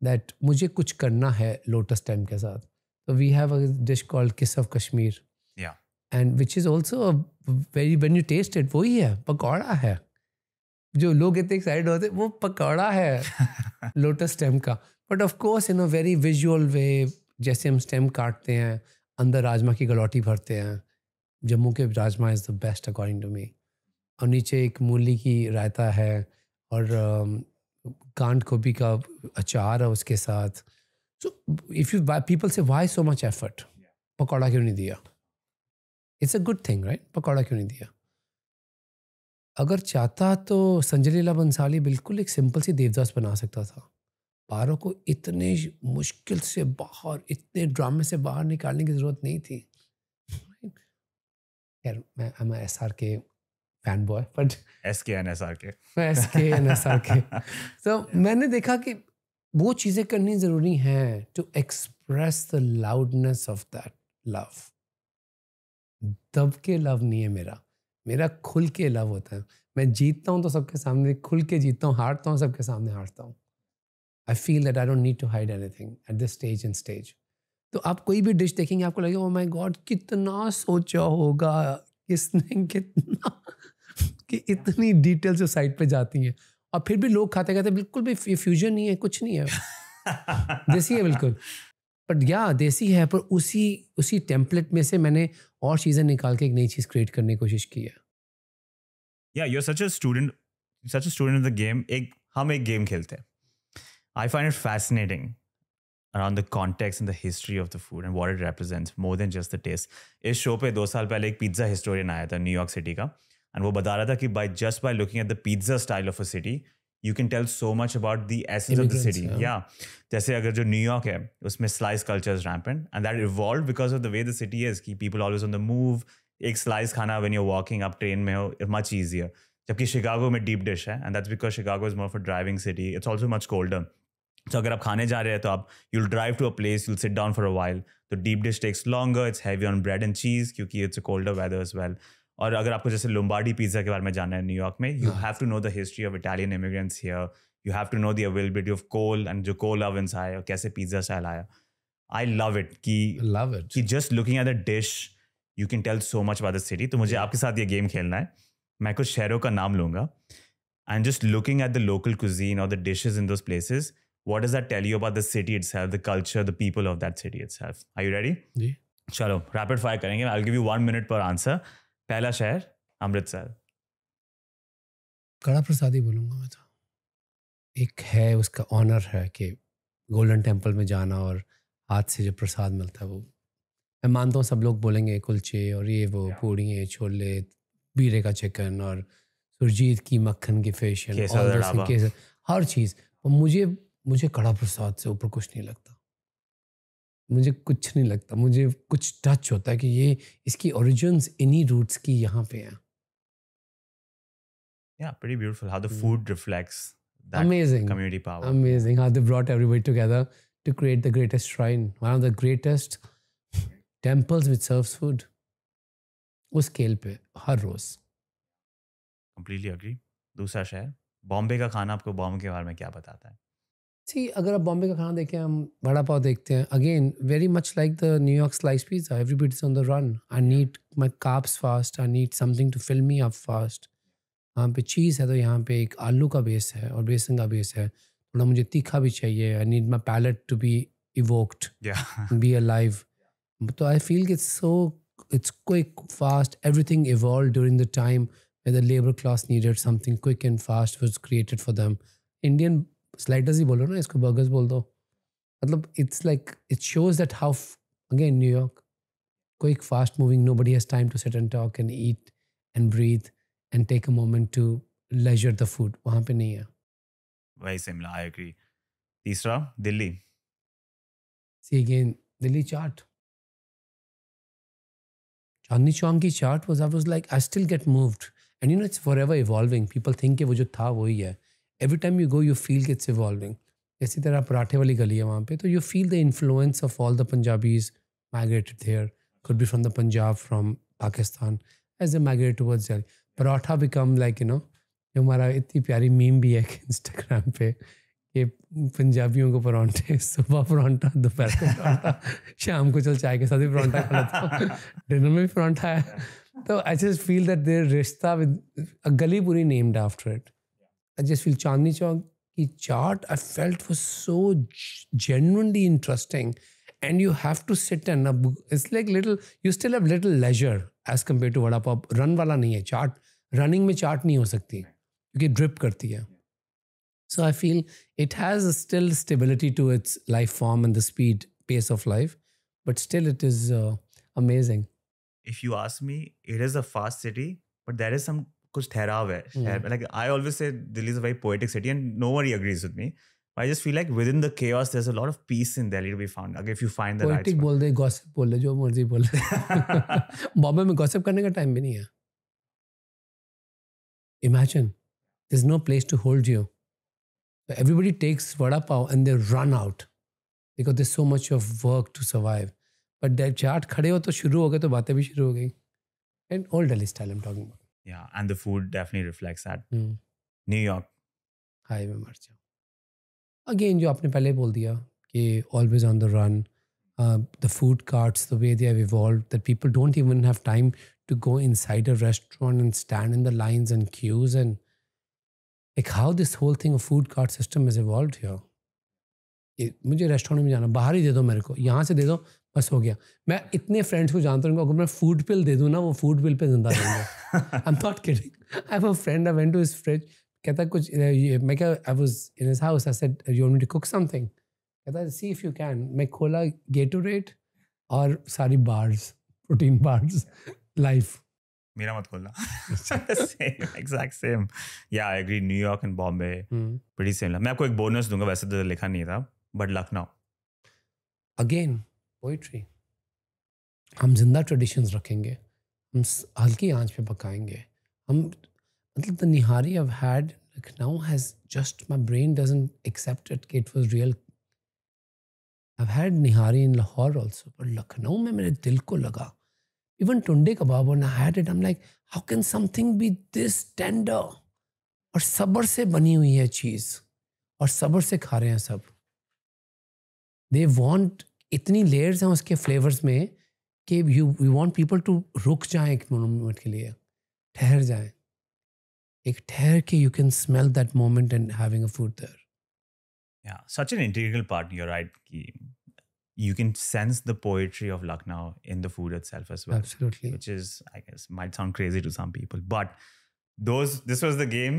that मुझे कुछ करना है lotus stem के साथ. So we have a dish called kiss of Kashmir. Yeah. And which is also a very when you taste it वही है पकौड़ा है जो लोग इतने excited होते वो पकौड़ा है lotus stem का But of course, in a very visual way. जैसे हम stem काटते हैं अंदर राजमा की गलौटी भरते हैं जम्मू के rajma is the best according to me. और नीचे एक मूली की रायता है और कांड गोभी का अचार है उसके साथ सो इफ़ यू पीपल से why so much effort pakora क्यों नहीं दिया it's a good thing right pakora क्यों नहीं दिया अगर चाहता तो संजय लीला बंसाली बिल्कुल एक सिंपल सी देवदास बना सकता था पारो को इतने मुश्किल से बाहर इतने ड्रामे से बाहर निकालने की ज़रूरत नहीं थी खैर मैं S R K fan boy but S K N S R K S K N S R K तो मैंने देखा कि वो चीज़ें करनी ज़रूरी हैं to express the loudness of that love दब के लव नहीं है मेरा मेरा खुल के लव होता है मैं जीतता हूँ तो सबके सामने खुल के जीतता हूँ हारता हूँ सबके सामने हारता हूँ I feel that I don't need to hide anything at this stage in stage तो आप कोई भी डिश देखेंगे आपको लगेगा ओ माई गॉड कितना सोचा होगा किसने कितना कि इतनी डिटेल जो साइट पे जाती हैं और फिर भी लोग खाते खाते बिल्कुल भी फ्यूजन नहीं है कुछ नहीं है देसी है बिल्कुल बट या देसी है पर उसी उसी टेम्पलेट में से मैंने और चीज़ें निकाल के एक नई चीज़ क्रिएट करने की कोशिश की है या you such a student such a student the game एक हम एक गेम खेलते हैं I find it fascinating around the context in the history of the food and what it represents more than just the taste इस show पे दो साल पहले एक पिज्ज़ा हिस्टोरियन आया था न्यूयॉर्क सिटी का And woh bada tha ki by just by looking at the pizza style of a city, you can tell so much about the essence of the city. Yeah. Jaise yeah. agar jo New York hai, usme slice culture is rampant. And that evolved because of the way the city is. people always on the move. Ek slice khana when you're walking up train mein much easier. Jabki Chicago mein deep dish And that's because Chicago is more of a driving city. It's also much colder. So agar aap khane ja rahe hai, you'll drive to a place, you'll sit down for a while. The deep dish takes longer. It's heavy on bread and cheese. Kyunki it's a colder weather as well. और अगर आपको जैसे लुम्बाडी pizza के बारे में जानना है New York में you have to know the history of Italian immigrants here you have to know the availability of coal and जो कोल अवंस आए और कैसे पिज्ज़ा स्टाइल आया आई लव इट कि लव इट कि just looking at the dish you can tell so much about the city तो मुझे आपके साथ ये गेम खेलना है मैं कुछ शहरों का नाम लूंगा and just looking at the local cuisine और the dishes in those places what is that tell you about the city it's the culture the people of that city it's I you ready चलो rapid fire करेंगे I give you one minute पर answer पहला शहर अमृतसर कड़ा प्रसाद ही बोलूँगा मैं तो एक है उसका ऑनर है कि गोल्डन टेम्पल में जाना और हाथ से जो प्रसाद मिलता है वो मैं मानता हूँ सब लोग बोलेंगे कुलचे और ये वो पूड़ी छोले बीरे का चिकन और सुरजीत की मक्खन की फेशन हर चीज़ और मुझे मुझे कड़ा प्रसाद से ऊपर कुछ नहीं लगता मुझे कुछ नहीं लगता मुझे कुछ टच होता है कि ये इसकी ओरिजिन्स इन्हीं रूट्स की यहाँ पे हैं yeah pretty beautiful how the food reflects that amazing community power amazing how they brought everybody together to create the greatest shrine one of the greatest temples which serves food उस scale पे हर रोज completely agree दूसरा शहर बॉम्बे का खाना आपको बॉम्बे के बारे में क्या बताता है सी अगर आप बॉम्बे का खाना देखें हम बड़ा पाव देखते हैं again very much like the New York slice pizza is on the run I need my carbs fast I need something to fill me up fast यहाँ पे चीज़ है तो यहाँ पे एक आलू का बेस है और बेसन का बेस है थोड़ा मुझे तीखा भी चाहिए I need my palate to be evoked be alive तो आई फील कि so it's quick fast thing evolve during the time labour class needed something needed something quick and fast was created for sliders ही बोलो ना इसको burgers बोल दो मतलब it's like it shows that how again New York कोई fast moving nobody has time to set and talk and eat and breathe and take a moment to leisure the food वहाँ पे नहीं है वही similar I agree तीसरा Delhi see again Delhi chaat Chandni Chowk की chaat was I was like I still get moved and you know it's forever evolving people think वो जो था वही है every time you go you feel it's evolving इसी तरह पराठे वाली गली है वहाँ पे तो you feel the influence of all the Punjabis migrated there could be from the Punjab from Pakistan as a migrate towards Delhi. Paratha become like you know जो हमारा इतनी प्यारी मीम भी है इंस्टाग्राम पे कि पंजाबियों को परांठे सुबह परांठा दोपहर को शाम को चल चाय के साथ भी परांठा खाना था डिनर में भी परांठा है तो I just feel that there रिश्ता विद गली पूरी named after it I just feel Chandni Chowk ki chart I felt was so genuinely interesting. And you have to sit and it's like little, you still have little leisure as compared to Vada Pav. Run wala nahi hai chart. Running में chart नहीं sakti. Because it drip karti है So I feel it has still stability to its life form and the speed, pace of life, but still it is uh, amazing. If you ask me, it is a fast city, but there is some कुछ ठहराव है like I always say Delhi is a very poetic city and नो वरी agrees with me I just feel like within the chaos, there's a lot of peace in Delhi to be found. Like if you find the Poetic right बोल दे, gossip बोल दे, जो मर्जी बोल दे. बॉम्बे में gossip करने का time भी नहीं है. Imagine, there's no place to hold you. So everybody takes vada pav and they run out because there's so much of work to survive. But जब चाट खड़े हो तो शुरू हो गए तो बातें भी शुरू हो गई. And old Delhi style I'm talking about. yeah and the food definitely reflects that hmm. new york hi marcia again you apne pehle bol diya ki always on the run uh, the food carts the way they have evolved that people don't even have time to go inside a restaurant and stand in the lines and queues and like how this whole thing of food cart system has evolved here बस हो गया मैं इतने friends को जानता हूँ अगर मैं फूड पिल दे दूँ ना वो फूड पिल पे जिंदा रहेंगे I am not kidding I have a friend I went to his fridge कहता कुछ ये मैं क्या I was in his house I said you want to cook something कहता सी इफ यू कैन मैं खोला गेटोरेट और सारी बार्स प्रोटीन बार्स लाइफ मेरा मत खोलना सेम एग्जैक्ट सेम या I agree New York and Bombay pretty same मैं आपको एक बोनस दूंगा वैसे तो लिखा नहीं था बट लखनऊ अगेन पोइट्री हम जिंदा ट्रेडिशंस रखेंगे हम हल्की आंच पे पकाएंगे हम मतलब the nihari I had Lucknow has just my brain doesn't accept it कि it was real I've had nihari in Lahore also, पर लखनऊ में मेरे दिल को लगा इवन टुंडे कबाब और ना had it I am like how can something be this tender और सब्र से बनी हुई है चीज़ और सब्र से खा रहे हैं सब दे वॉन्ट इतनी layers हैं उसके flavours में कि you we want people to रुक जाएं एक मोमेंट के लिए ठहर जाएं एक ठहर के you can smell that moment and having a food there Yeah, such an integral part. You're right. You can sense the poetry of Lucknow in the food itself as well. Absolutely. Which is, I guess, might sound crazy to some people, but those this was the game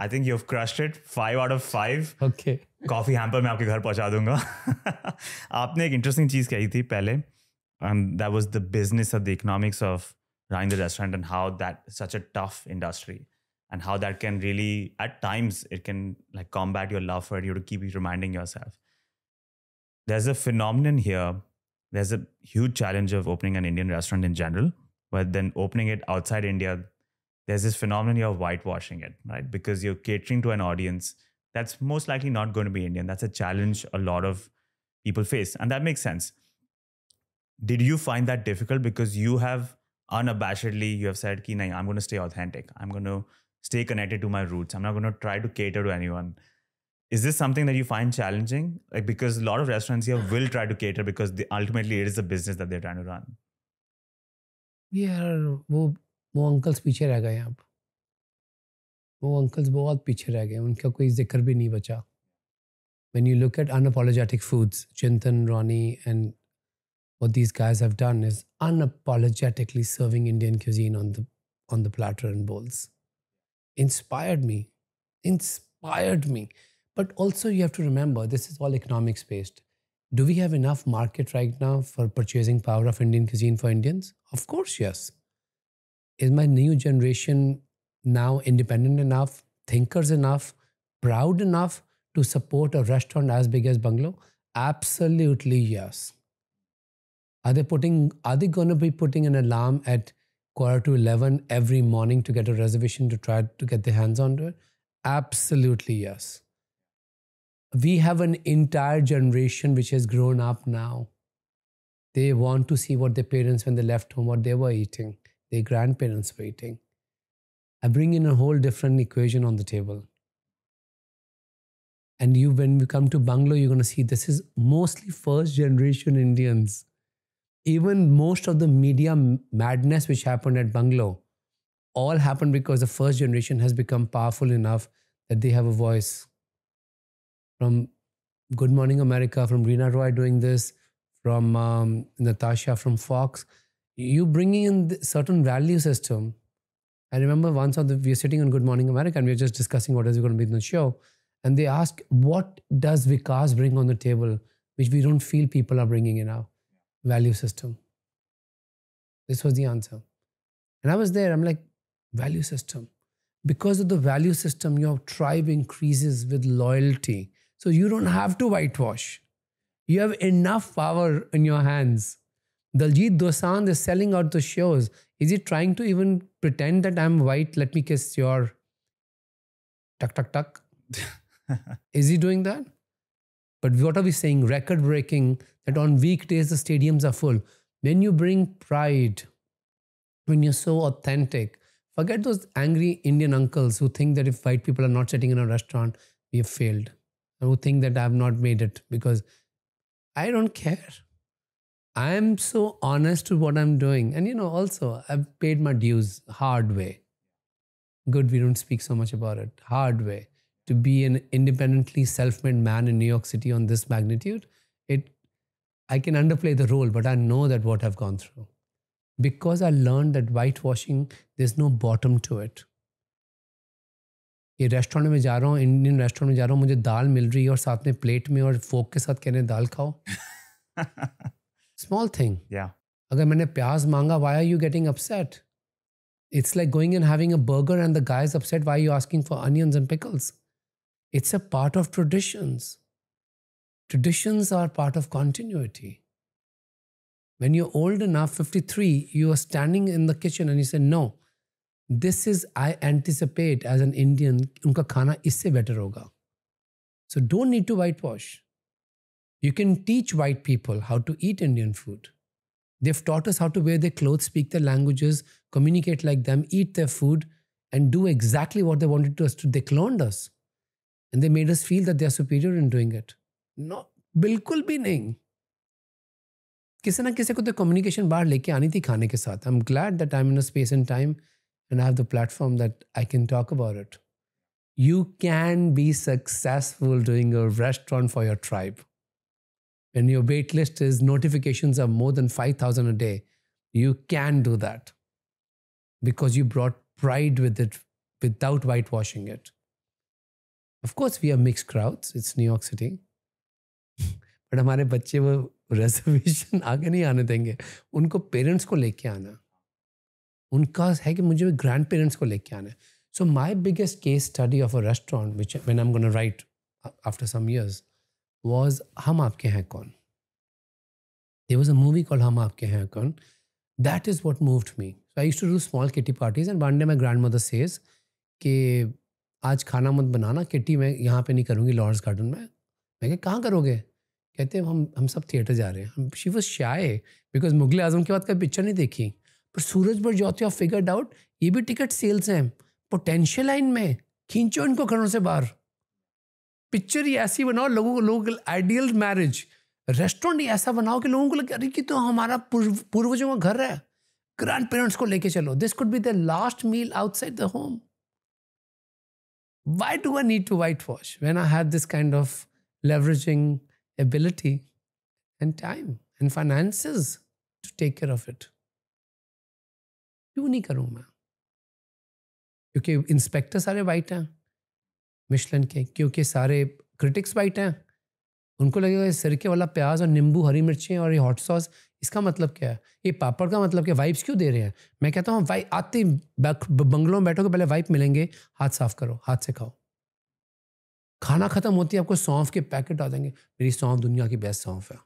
I think you have crushed it five out of five okay coffee hamper मैं आपके घर पहुंचा दूंगा आपने एक interesting चीज कही थी पहले and that was the business of the economics of running the restaurant and how that such a tough industry and how that can really at times it can like combat your love for it you have to keep reminding yourself there's a phenomenon here there's a huge challenge of opening an indian restaurant in general but then opening it outside india there's this phenomenon you're whitewashing it, right? Because you're catering to an audience that's most likely not going to be Indian. That's a challenge a lot of people face. And that makes sense. Did you find that difficult because you have unabashedly you have said Ki, I'm going to stay authentic. I'm going to stay connected to my roots. I'm not going to try to cater to anyone. Is this something that you find challenging? Like because a lot of restaurants here will try to cater because ultimately it is a business that they're trying to run. Yeah, well. वो uncles पीछे रह गए अब वो uncles बहुत पीछे रह गए उनका कोई जिक्र भी नहीं बचा when you look at an unapologetic foods Chintan Roni and वो these guys have done is an unapologetically serving Indian cuisine on the on the platter and bowls inspired me inspired me but also you have to remember this is all economics based do we have enough market right now for purchasing power of Indian cuisine for Indians of course yes is my new generation now independent enough, thinkers enough, proud enough to support a restaurant as big as Bungalow? Absolutely yes. Are they putting? Are they going to be putting an alarm at quarter to eleven every morning to get a reservation to try to get their hands on it? Absolutely yes. We have an entire generation which has grown up now. They want to see what their parents when they left home, what they were eating their grandparents waiting. I bring in a whole different equation on the table. And you, when we come to Bangalore, you're going to see this is mostly first generation Indians. Even most of the media madness which happened at Bangalore all happened because the first generation has become powerful enough that they have a voice. From Good Morning America, from Rena Roy doing this, from um, Natasha, from Fox, you bringing in certain value system. I remember once the, we were sitting on Good Morning America and we were just discussing what is going to be in the show. And they asked, what does Vikas bring on the table, which we don't feel people are bringing in our value system? This was the answer. And I was there, I'm like, value system. Because of the value system, your tribe increases with loyalty. So you don't have to whitewash. You have enough power in your hands Daljit Dosanjh is selling out the shows. Is he trying to even pretend that I'm white? Let me kiss your tuck, tuck, tuck. is he doing that? But what are we saying? Record breaking that on weekdays the stadiums are full. When you bring pride, when you're so authentic, forget those angry Indian uncles who think that if white people are not sitting in a restaurant, we have failed. And who think that I've not made it because I don't care. I'm so honest to what I'm doing. And you know, also I've paid my dues hard way. Good, we don't speak so much about it. Hard way. To be an independently self-made man in New York City on this magnitude, it I can underplay the role, but I know that what I've gone through. Because I learned that whitewashing, there's no bottom to it. ये restaurant में जा रहा हूँ Indian restaurant में जा रहा हूँ मुझे दाल मिल रही है और साथ में प्लेट में और फोक के साथ दाल खाओ small thing yeah अगर मैंने प्याज why are you getting upset it's like going and having a burger and the guy's upset why are you asking for onions and pickles it's a part of traditions traditions are part of continuity when you're old enough 53 you are standing in the kitchen and you say no this is i anticipate as an indian unka khana isse better hoga so don't need to whitewash you can teach white people how to eat Indian food. They've taught us how to wear their clothes, speak their languages, communicate like them, eat their food, and do exactly what they wanted us to. They cloned us. And they made us feel that they are superior in doing it. No, बिल्कुल भी नहीं na ना ko the communication communication leke aani thi थी ke saath. I'm glad that I'm in a space and time and I have the platform that I can talk about it. You can be successful doing a restaurant for your tribe when your wait list is notifications are more than 5000 a day you can do that because you brought pride with it without whitewashing it of course we are mixed crowds it's new york city but हमारे बच्चे वो reservation आगे नहीं आने देंगे उनको parents को लेके आना उनका है कि मुझे ग्रैंड पेरेंट्स को लेके आना है so my biggest case study of a restaurant which when I am gonna write after some was Hum Aapke Hain Koun they was a movie call Hum Aapke Hain Koun that is what moved me So I to do small kitty parties and one day my grandmother says कि आज खाना मत बनाना kitty मैं यहाँ पे नहीं करूँगी Lord's garden में मैं क्या कहाँ करोगे कहते हम हम सब थिएटर जा रहे हैं हम she was shy because Mughal Azam के बाद कभी पिक्चर नहीं देखी पर सूरज पर जो ऑफ फिगर्ड आउट ये भी टिकट सेल्स हैं पोटेंशियल है इनमें खींचो इनको घरों से बाहर पिक्चर ही ऐसी बनाओ लोगों को लोगों के आइडियल मैरिज रेस्टोरेंट ही ऐसा बनाओ कि लोगों को लगे अरे कि तो हमारा पूर्वजों का घर है ग्रैंड पेरेंट्स को लेके चलो this could be the last meal outside the home why do I need to whitewash when I have this kind of leveraging ability and time and finance to take care of it क्यों नहीं करूं मैं क्योंकि inspector सारे white हैं Michelin के क्योंकि सारे क्रिटिक्स वाइट हैं उनको लगेगा ये सिरके वाला प्याज और नींबू हरी मिर्चें और ये हॉट सॉस इसका मतलब क्या है ये पापड़ का मतलब क्या वाइप्स क्यों दे रहे हैं मैं कहता हूँ वाइप आते बंगलों में बैठोगे पहले वाइप मिलेंगे हाथ साफ करो हाथ से खाओ खाना ख़त्म होती है आपको सौंफ के पैकेट आ जाएंगे मेरी सौंफ दुनिया की बेस्ट सौंफ है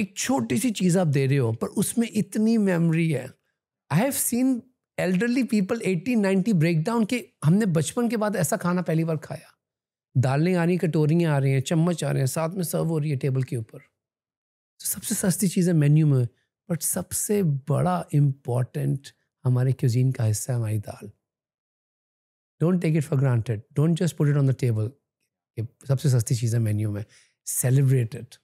एक छोटी सी चीज़ आप दे रहे हो पर उसमें इतनी मेमोरी है I have seen elderly people ninety break down के हमने बचपन के बाद ऐसा खाना पहली बार खाया दालें आ रही कटोरियाँ आ रही हैं चम्मच आ रहे हैं साथ में सर्व हो रही है टेबल के ऊपर तो सबसे सस्ती चीज़ है मेन्यू में बट सबसे बड़ा इम्पॉर्टेंट हमारे क्यूजीन का हिस्सा है हमारी दाल don't take it for granted don't just put it on the table ये सबसे सस्ती चीज़ है मेन्यू में celebrate it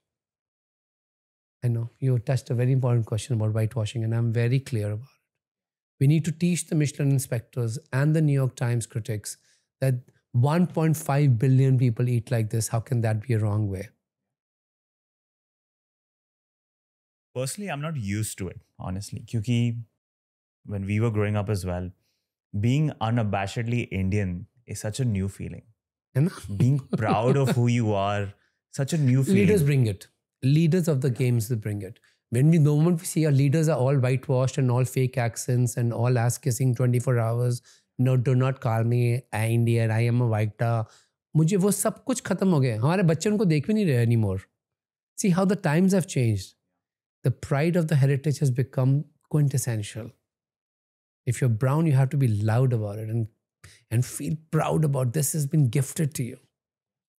I know you touch a very important question about whitewashing and I am very clear about We need to teach the Michelin inspectors and the New York Times critics that 1.5 billion people eat like this. How can that be a wrong way? Personally, I'm not used to it, honestly. Because when we were growing up as well, being unabashedly Indian is such a new feeling. being proud of who you are, such a new feeling. Leaders bring it. Leaders of the games, they bring it when we the moment we see our leaders are all whitewashed and all fake accents and all ass kissing 24 hours no do not call me I I am a white whiter uh, मुझे वो सब कुछ खत्म हो गया हमारे बच्चे उनको देख भी नहीं रहे anymore see how the times have change the pride of the heritage has quintessential. If you're brown, you have to be loud about it and, and feel proud about this has been gifted to you.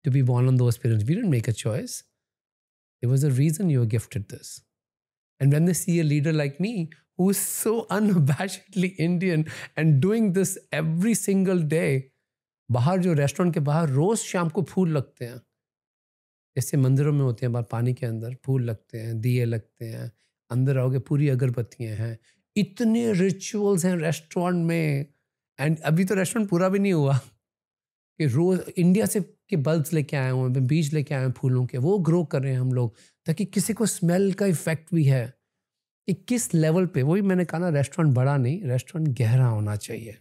To be born on those parents, we didn't make a choice. There was a reason you were gifted this. And when they see a leader like me is so unabashedly Indian and doing this every single day, बाहर जो restaurant के बाहर रोज शाम को फूल लगते हैं जैसे मंदिरों में होते हैं बाहर पानी के अंदर फूल लगते हैं दिए लगते हैं अंदर आओगे पूरी अगरबत्तियाँ हैं इतने रिचुअल्स हैं रेस्टोरेंट में एंड अभी तो रेस्टोरेंट पूरा भी नहीं हुआ कि रोज़ इंडिया से के बल्ब लेके आए हुए हैं बीज लेके आए हैं फूलों के वो ग्रो कर रहे हैं हम लोग ताकि किसी को स्मेल का इफेक्ट भी है कि किस लेवल पे वही मैंने कहा ना रेस्टोरेंट बड़ा नहीं रेस्टोरेंट गहरा होना चाहिए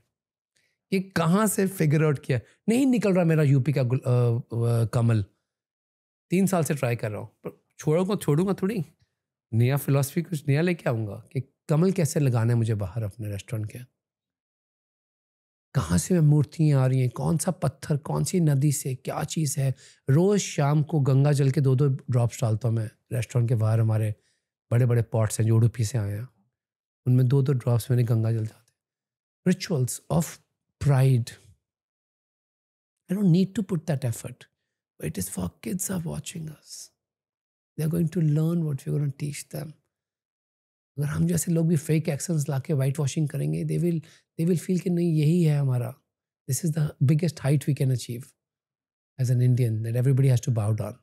ये कहाँ से फिगर आउट किया नहीं निकल रहा मेरा यूपी का आ, आ, कमल तीन साल से ट्राई कर रहा हूँ पर छोड़ूंगा छोड़ूंगा थोड़ी नया फिलासफ़ी कुछ नया लेके आऊँगा कि कमल कैसे लगाना है मुझे बाहर अपने रेस्टोरेंट के कहाँ से मूर्तियाँ आ रही हैं कौन सा पत्थर कौन सी नदी से क्या चीज़ है रोज़ शाम को गंगा जल के दो दो ड्रॉप्स डालता हूँ मैं रेस्टोरेंट के बाहर हमारे बड़े बड़े पॉट्स हैं जो उड़ूपी से आए हैं उनमें दो दो ड्रॉप्स मैंने गंगा जल डालते rituals of pride I don't need to put that effort it is for kids are watching us they are going to learn what we're going to teach अगर हम जैसे लोग भी फेक एक्शंस ला के वाइट वॉशिंग करेंगे they will they will feel कि नहीं यही है हमारा this is the biggest height we can achieve as an Indian that everybody has to bow down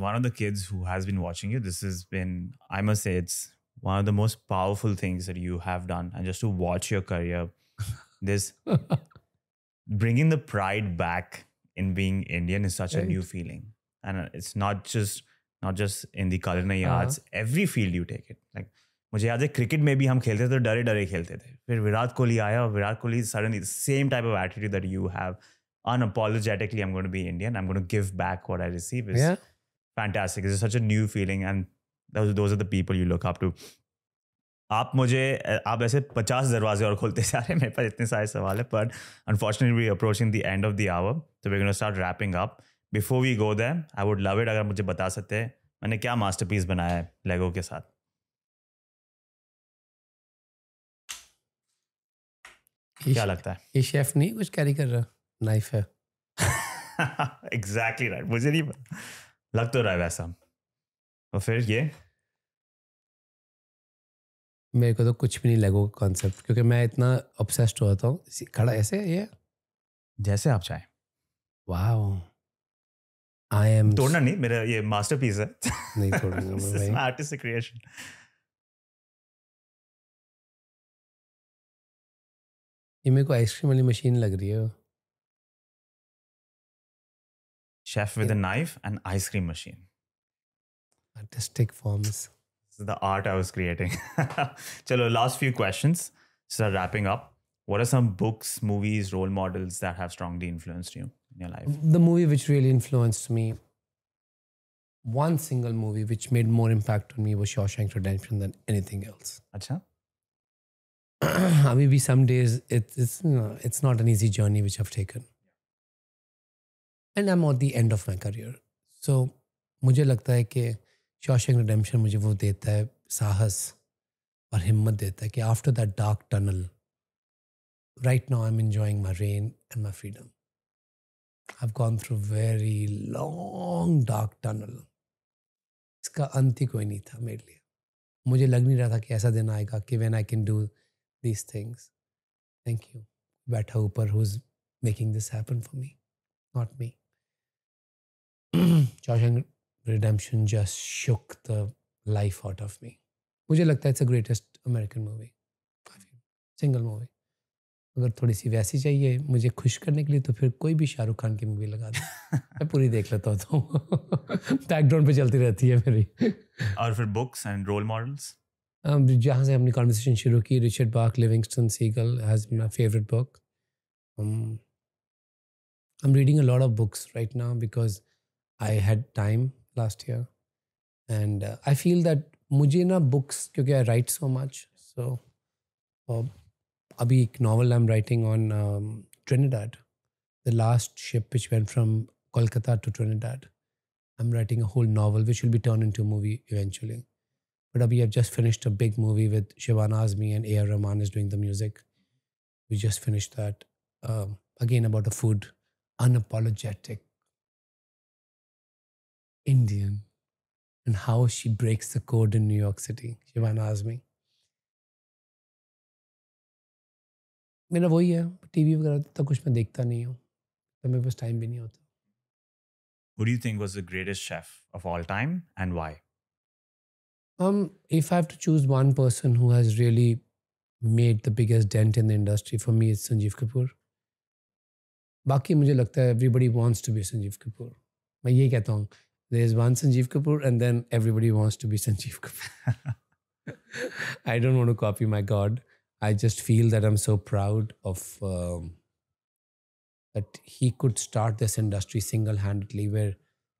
one of the kids who has been watching you, this has been, I must say, it's one of the most powerful things that you have done. And just to watch your career, this bringing the pride back in being Indian is such right. a new feeling, and it's not just not just in the culinary uh-huh. arts. Every field you take it, like मुझे याद है cricket में भी हम खेलते थे तो डरे डरे खेलते थे फिर विराट कोहली आया और Virat Kohli suddenly same type of attitude that you have unapologetically I'm going to be Indian. I'm going to give back what I receive. Is yeah. fantastic. It's such a new feeling, and those those are the people you look up to आप मुझे आप ऐसे पचास दरवाजे और खोलते जा रहे मेरे पास इतने सारे सवाल है but unfortunately we approaching the end of the hour तो we start wrapping up before we go them I would love it अगर मुझे बता सकते हैं मैंने क्या मास्टरपीस बनाया है लेगो के साथ क्या लगता है ये शेफ नहीं कुछ कैरी कर रहा नाइफ है एग्जैक्टली राइट मुझे नहीं लग तो रहा है वैसा और फिर ये मेरे को तो कुछ भी नहीं लगो कॉन्सेप्ट क्योंकि मैं इतना ऑब्सेस्ड होता हूँ खड़ा ऐसे ये जैसे आप चाहें वाह आई एम तोड़ना नहीं मेरा ये मास्टरपीस है नहीं तोड़ूंगा आर्टिस्ट क्रिएशन ये मेरे को आइसक्रीम वाली मशीन लग रही है chef with a knife and ice cream machine artistic forms this is the art i was creating chalo last few questions start wrapping up what are some books movies role models that have strongly influenced you in your life the movie which really influenced me one single movie which made more impact on me was shawshank redemption than anything else Achha? maybe some days it, it's you know, it's not an easy journey which I've taken, and I'm at the end of my career. So मुझे लगता है कि Shawshank redemption मुझे वो देता है साहस और हिम्मत देता है कि after that dark tunnel right now I am enjoying my reign and my freedom I've gone through very long dark tunnel. इसका अंत ही कोई नहीं था मेरे लिए मुझे लग नहीं रहा था कि ऐसा दिन आएगा कि when I can do these things. Thank you, Bata Upar, who's making this happen for me, not me. Shawshank Redemption just shook the life out of me. मुझे लगता है it's a greatest American movie single movie अगर थोड़ी सी वैसी चाहिए मुझे खुश करने के लिए तो फिर कोई भी शाहरुख खान की मूवी लगा दो मैं पूरी देख लेता हूँ तो बैकग्राउंड पे चलती रहती है मेरी और फिर books and role models um, जहाँ से हमने कॉन्वर्सेशन शुरू की रिचर्ड बार्क Livingston Seagull has my favourite book I'm reading a lot of books right now because I had time last year. And uh, I feel that मुझे ना books क्योंकि I write so much. So uh, अभी एक novel I'm writing on um, Trinidad, the last ship which went from Kolkata to Trinidad. I'm writing a whole novel which will be turned into a movie eventually. But we have just finished a big movie with Shivan Azmi and A.R. Rahman is doing the music. We just finished that. Um, again, about a food, unapologetic Indian and how she breaks the code in New York City. Shivan Azmi. मेरा वही है TV वगैरह तो कुछ मैं देखता नहीं हूँ तो मेरे पास टाइम भी नहीं होता Who do you think was the greatest chef of all time and why? Um, if I have to choose one person who has really made the biggest dent in the industry, for me, it's Sanjeev Kapoor. Baki Mujalakta, everybody wants to be Sanjeev Kapoor. There's one Sanjeev Kapoor, and then everybody wants to be Sanjeev Kapoor. I don't want to copy my God. I just feel that I'm so proud of um, that he could start this industry single handedly, where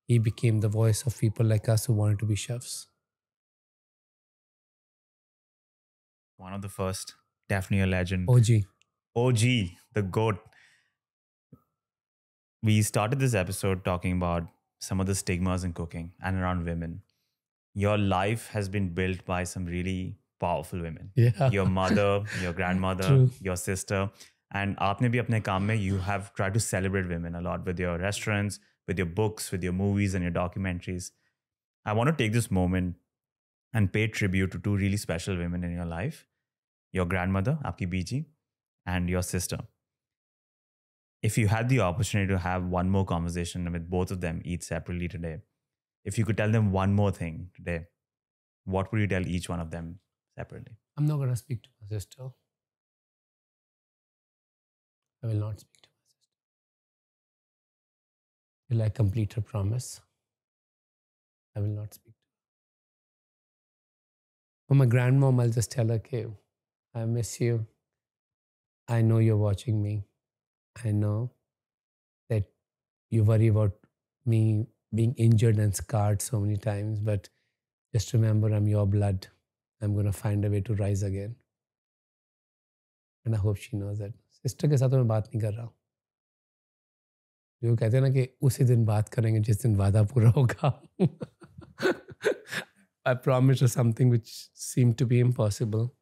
he became the voice of people like us who wanted to be chefs. one of the first Daphne a legend. OG. OG, the GOAT. We started this episode talking about some of the stigmas in cooking and around women. Your life has been built by some really powerful women. Yeah. Your mother, your grandmother, True. your sister. And aapne bhi apne kaam mein, you have tried to celebrate women a lot with your restaurants, with your books, with your movies and your documentaries. I want to take this moment and pay tribute to two really special women in your life your grandmother, Aki Biji, and your sister. If you had the opportunity to have one more conversation with both of them each separately today, if you could tell them one more thing today, what would you tell each one of them separately? I'm not going to speak to my sister. I will not speak to my sister. Till I complete her promise, I will not speak. For my grandmom, I'll just tell her, okay, I miss you. I know you're watching me. I know that you worry about me being injured and scarred so many times, but just remember I'm your blood. I'm going to find a way to rise again. And I hope she knows that." Sister, के साथ मैं बात नहीं कर रहा जो कहते हैं ना कि उसी दिन बात करेंगे जिस दिन वादा पूरा होगा I promised her something which seemed to be impossible.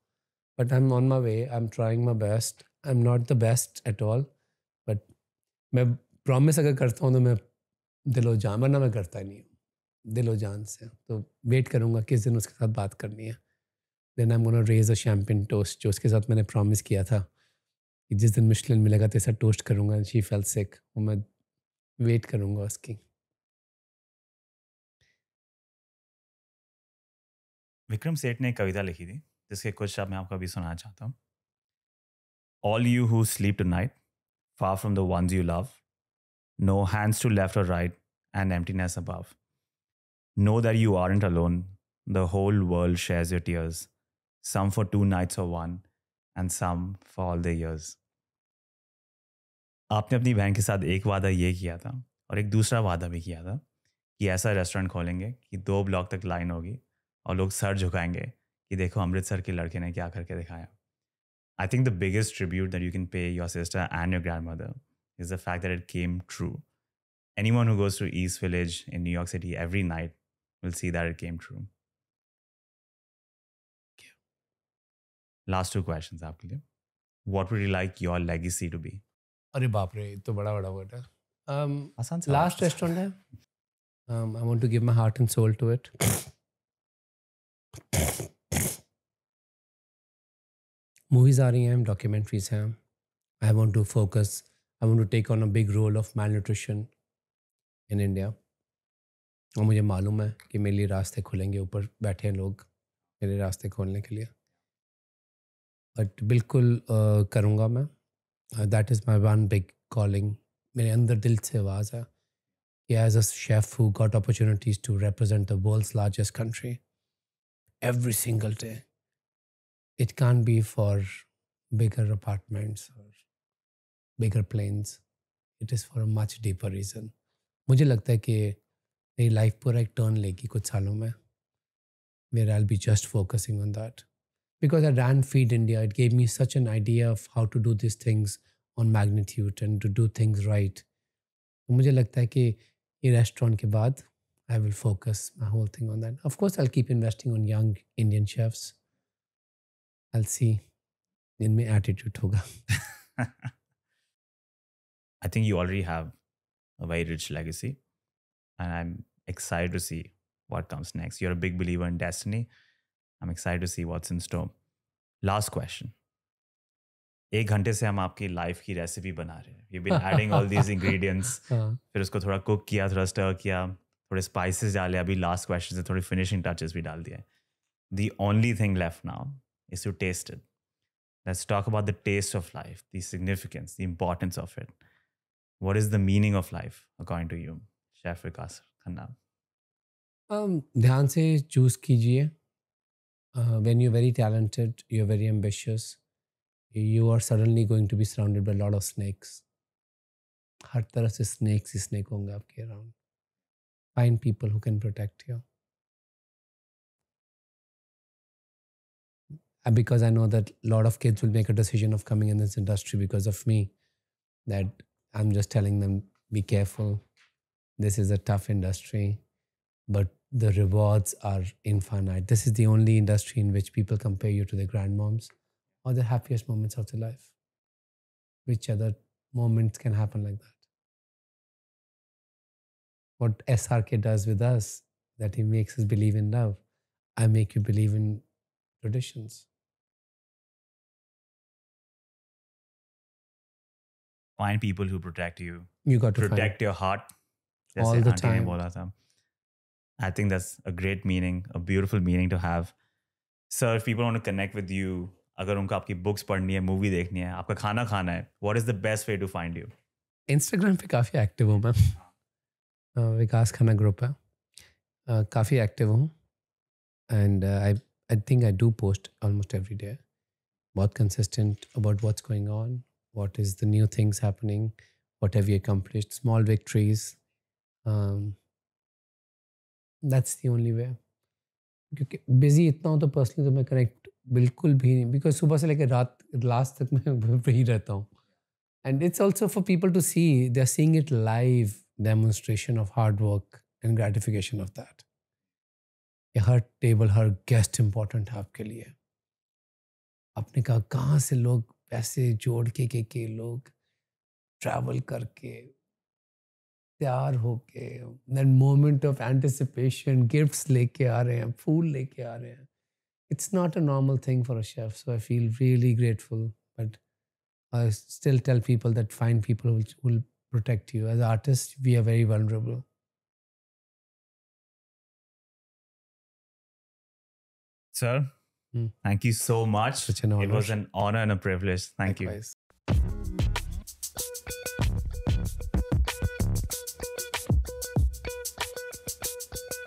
But I'm on my way. I'm trying my best. I'm not the best at all. But मैं प्रॉमिस अगर करता हूँ तो मैं दिलो जान वरना मैं करता ही नहीं हूँ दिलो जान से तो वेट करूँगा किस दिन उसके साथ बात करनी है then I am raise a champagne toast जो उसके साथ मैंने प्रॉमिस किया था कि जिस दिन मुश्किल मिलेगा तो ऐसा टोस्ट करूँगा शी फेल सिक वो मैं वेट करूँगा उसकी विक्रम सेठ ने एक कविता लिखी थी जिसके कुछ शब्द मैं आपको अभी सुनाना चाहता हूँ all you who sleep tonight far from the ones you love no hands to left और right and emptiness above know that you aren't alone the whole world shares your tears some for two nights or one and some for all the years आपने अपनी बहन के साथ एक वादा ये किया था और एक दूसरा वादा भी किया था कि ऐसा रेस्टोरेंट खोलेंगे कि दो ब्लॉक तक लाइन होगी और लोग सर झुकाएंगे कि देखो अमृतसर के लड़के ने क्या करके दिखाया I think the biggest tribute that you can pay your sister and your grandmother is the fact that it came true anyone who goes to East Village in New York city every night will see that it came true last two question आपके लिए what would you like your legacy to be अरे बाप रे तो बड़ा बड़ा word है last restaurant है I want to give my heart and soul to it आ रही हैं डॉक्यूमेंट्रीज हैं I want to focus I want to take on a big role of of nutrition in India और मुझे मालूम है कि मेरे लिए रास्ते खुलेंगे ऊपर बैठे हैं लोग मेरे रास्ते खोलने के लिए बट बिल्कुल uh, करूँगा मैं that is my one big calling मेरे अंदर दिल से आवाज़ है कि as a chef who got opportunities to represent the world's largest country every single day. It can't be for bigger apartments or bigger planes. It is for a much deeper reason. मुझे लगता है कि मेरी life पूरा एक turn लेगी कुछ सालों में where I'll be just focusing on that. Because I ran Feed India, it gave me such an idea of how to do these things on magnitude and to do things right. मुझे लगता है कि ये restaurant के बाद I will focus my whole thing on that. Of course, I'll keep investing on young Indian chefs. I'll see. In my attitude hoga. I think you already have a very rich legacy, and I'm excited to see what comes next. You're a big believer in destiny. I'm excited to see what's in store. Last question. एक घंटे से हम आपकी life की recipe बना रहे हैं you been adding all these ingredients फिर उसको थोड़ा कुक किया थोड़ा स्टर किया थोड़े स्पाइसेस डाले अभी लास्ट क्वेश्चन से थोड़ी फिनिशिंग टचेस भी डाल दिए the only thing left now is you taste it let's talk about the taste of life the significance the importance of it what is the meaning of life according to you chef Vikas Khanna ध्यान से choose कीजिए when you very talented you are very ambitious you are suddenly going to be surrounded by lord of snacks हर तरह से snacks ही snack होंगे आपके around find people who can protect you. And because I know that a lot of kids will make a decision of coming in this industry because of me, that I'm just telling them, be careful. This is a tough industry, but the rewards are infinite. This is the only industry in which people compare you to their grandmoms or the happiest moments of their life. Which other moments can happen like that? what SRK does with us, that he makes us believe in love. I make you believe in traditions. Find people who protect you. You got to protect your heart. That's All the time. I think that's a great meaning, a beautiful meaning to have. Sir, if people want to connect with you, अगर उनको आपकी books पढ़नी है movie देखनी है आपका खाना खाना है what is the best way to find you Instagram पे काफी एक्टिव हूँ मैं विकास खन्ना ग्रुप है काफ़ी एक्टिव हूँ and I I think I do post almost every day बहुत consistent about what's going on what is the new things happening what have you accomplish small victories that's that's only way क्योंकि busy इतना हूँ तो personally तो मैं connect बिल्कुल भी नहीं बिकॉज सुबह से लेकर रात लास्ट तक मैं फ्री रहता हूँ and it's also for people to see they are seeing it live demonstration of hard work and gratification of that हर टेबल हर गेस्ट इंपॉर्टेंट है आपके लिए आपने कहा कहाँ से लोग पैसे जोड़ के के के लोग ट्रैवल करके तैयार होके that moment of anticipation gifts लेके आ रहे हैं फूल लेके आ रहे हैं it's not a normal thing for a chef so I feel really grateful but I still tell people that fine people will protect you. As artists, we are very vulnerable. Sir, mm. thank you so much. It was an honor and a privilege. Thank Likewise. you.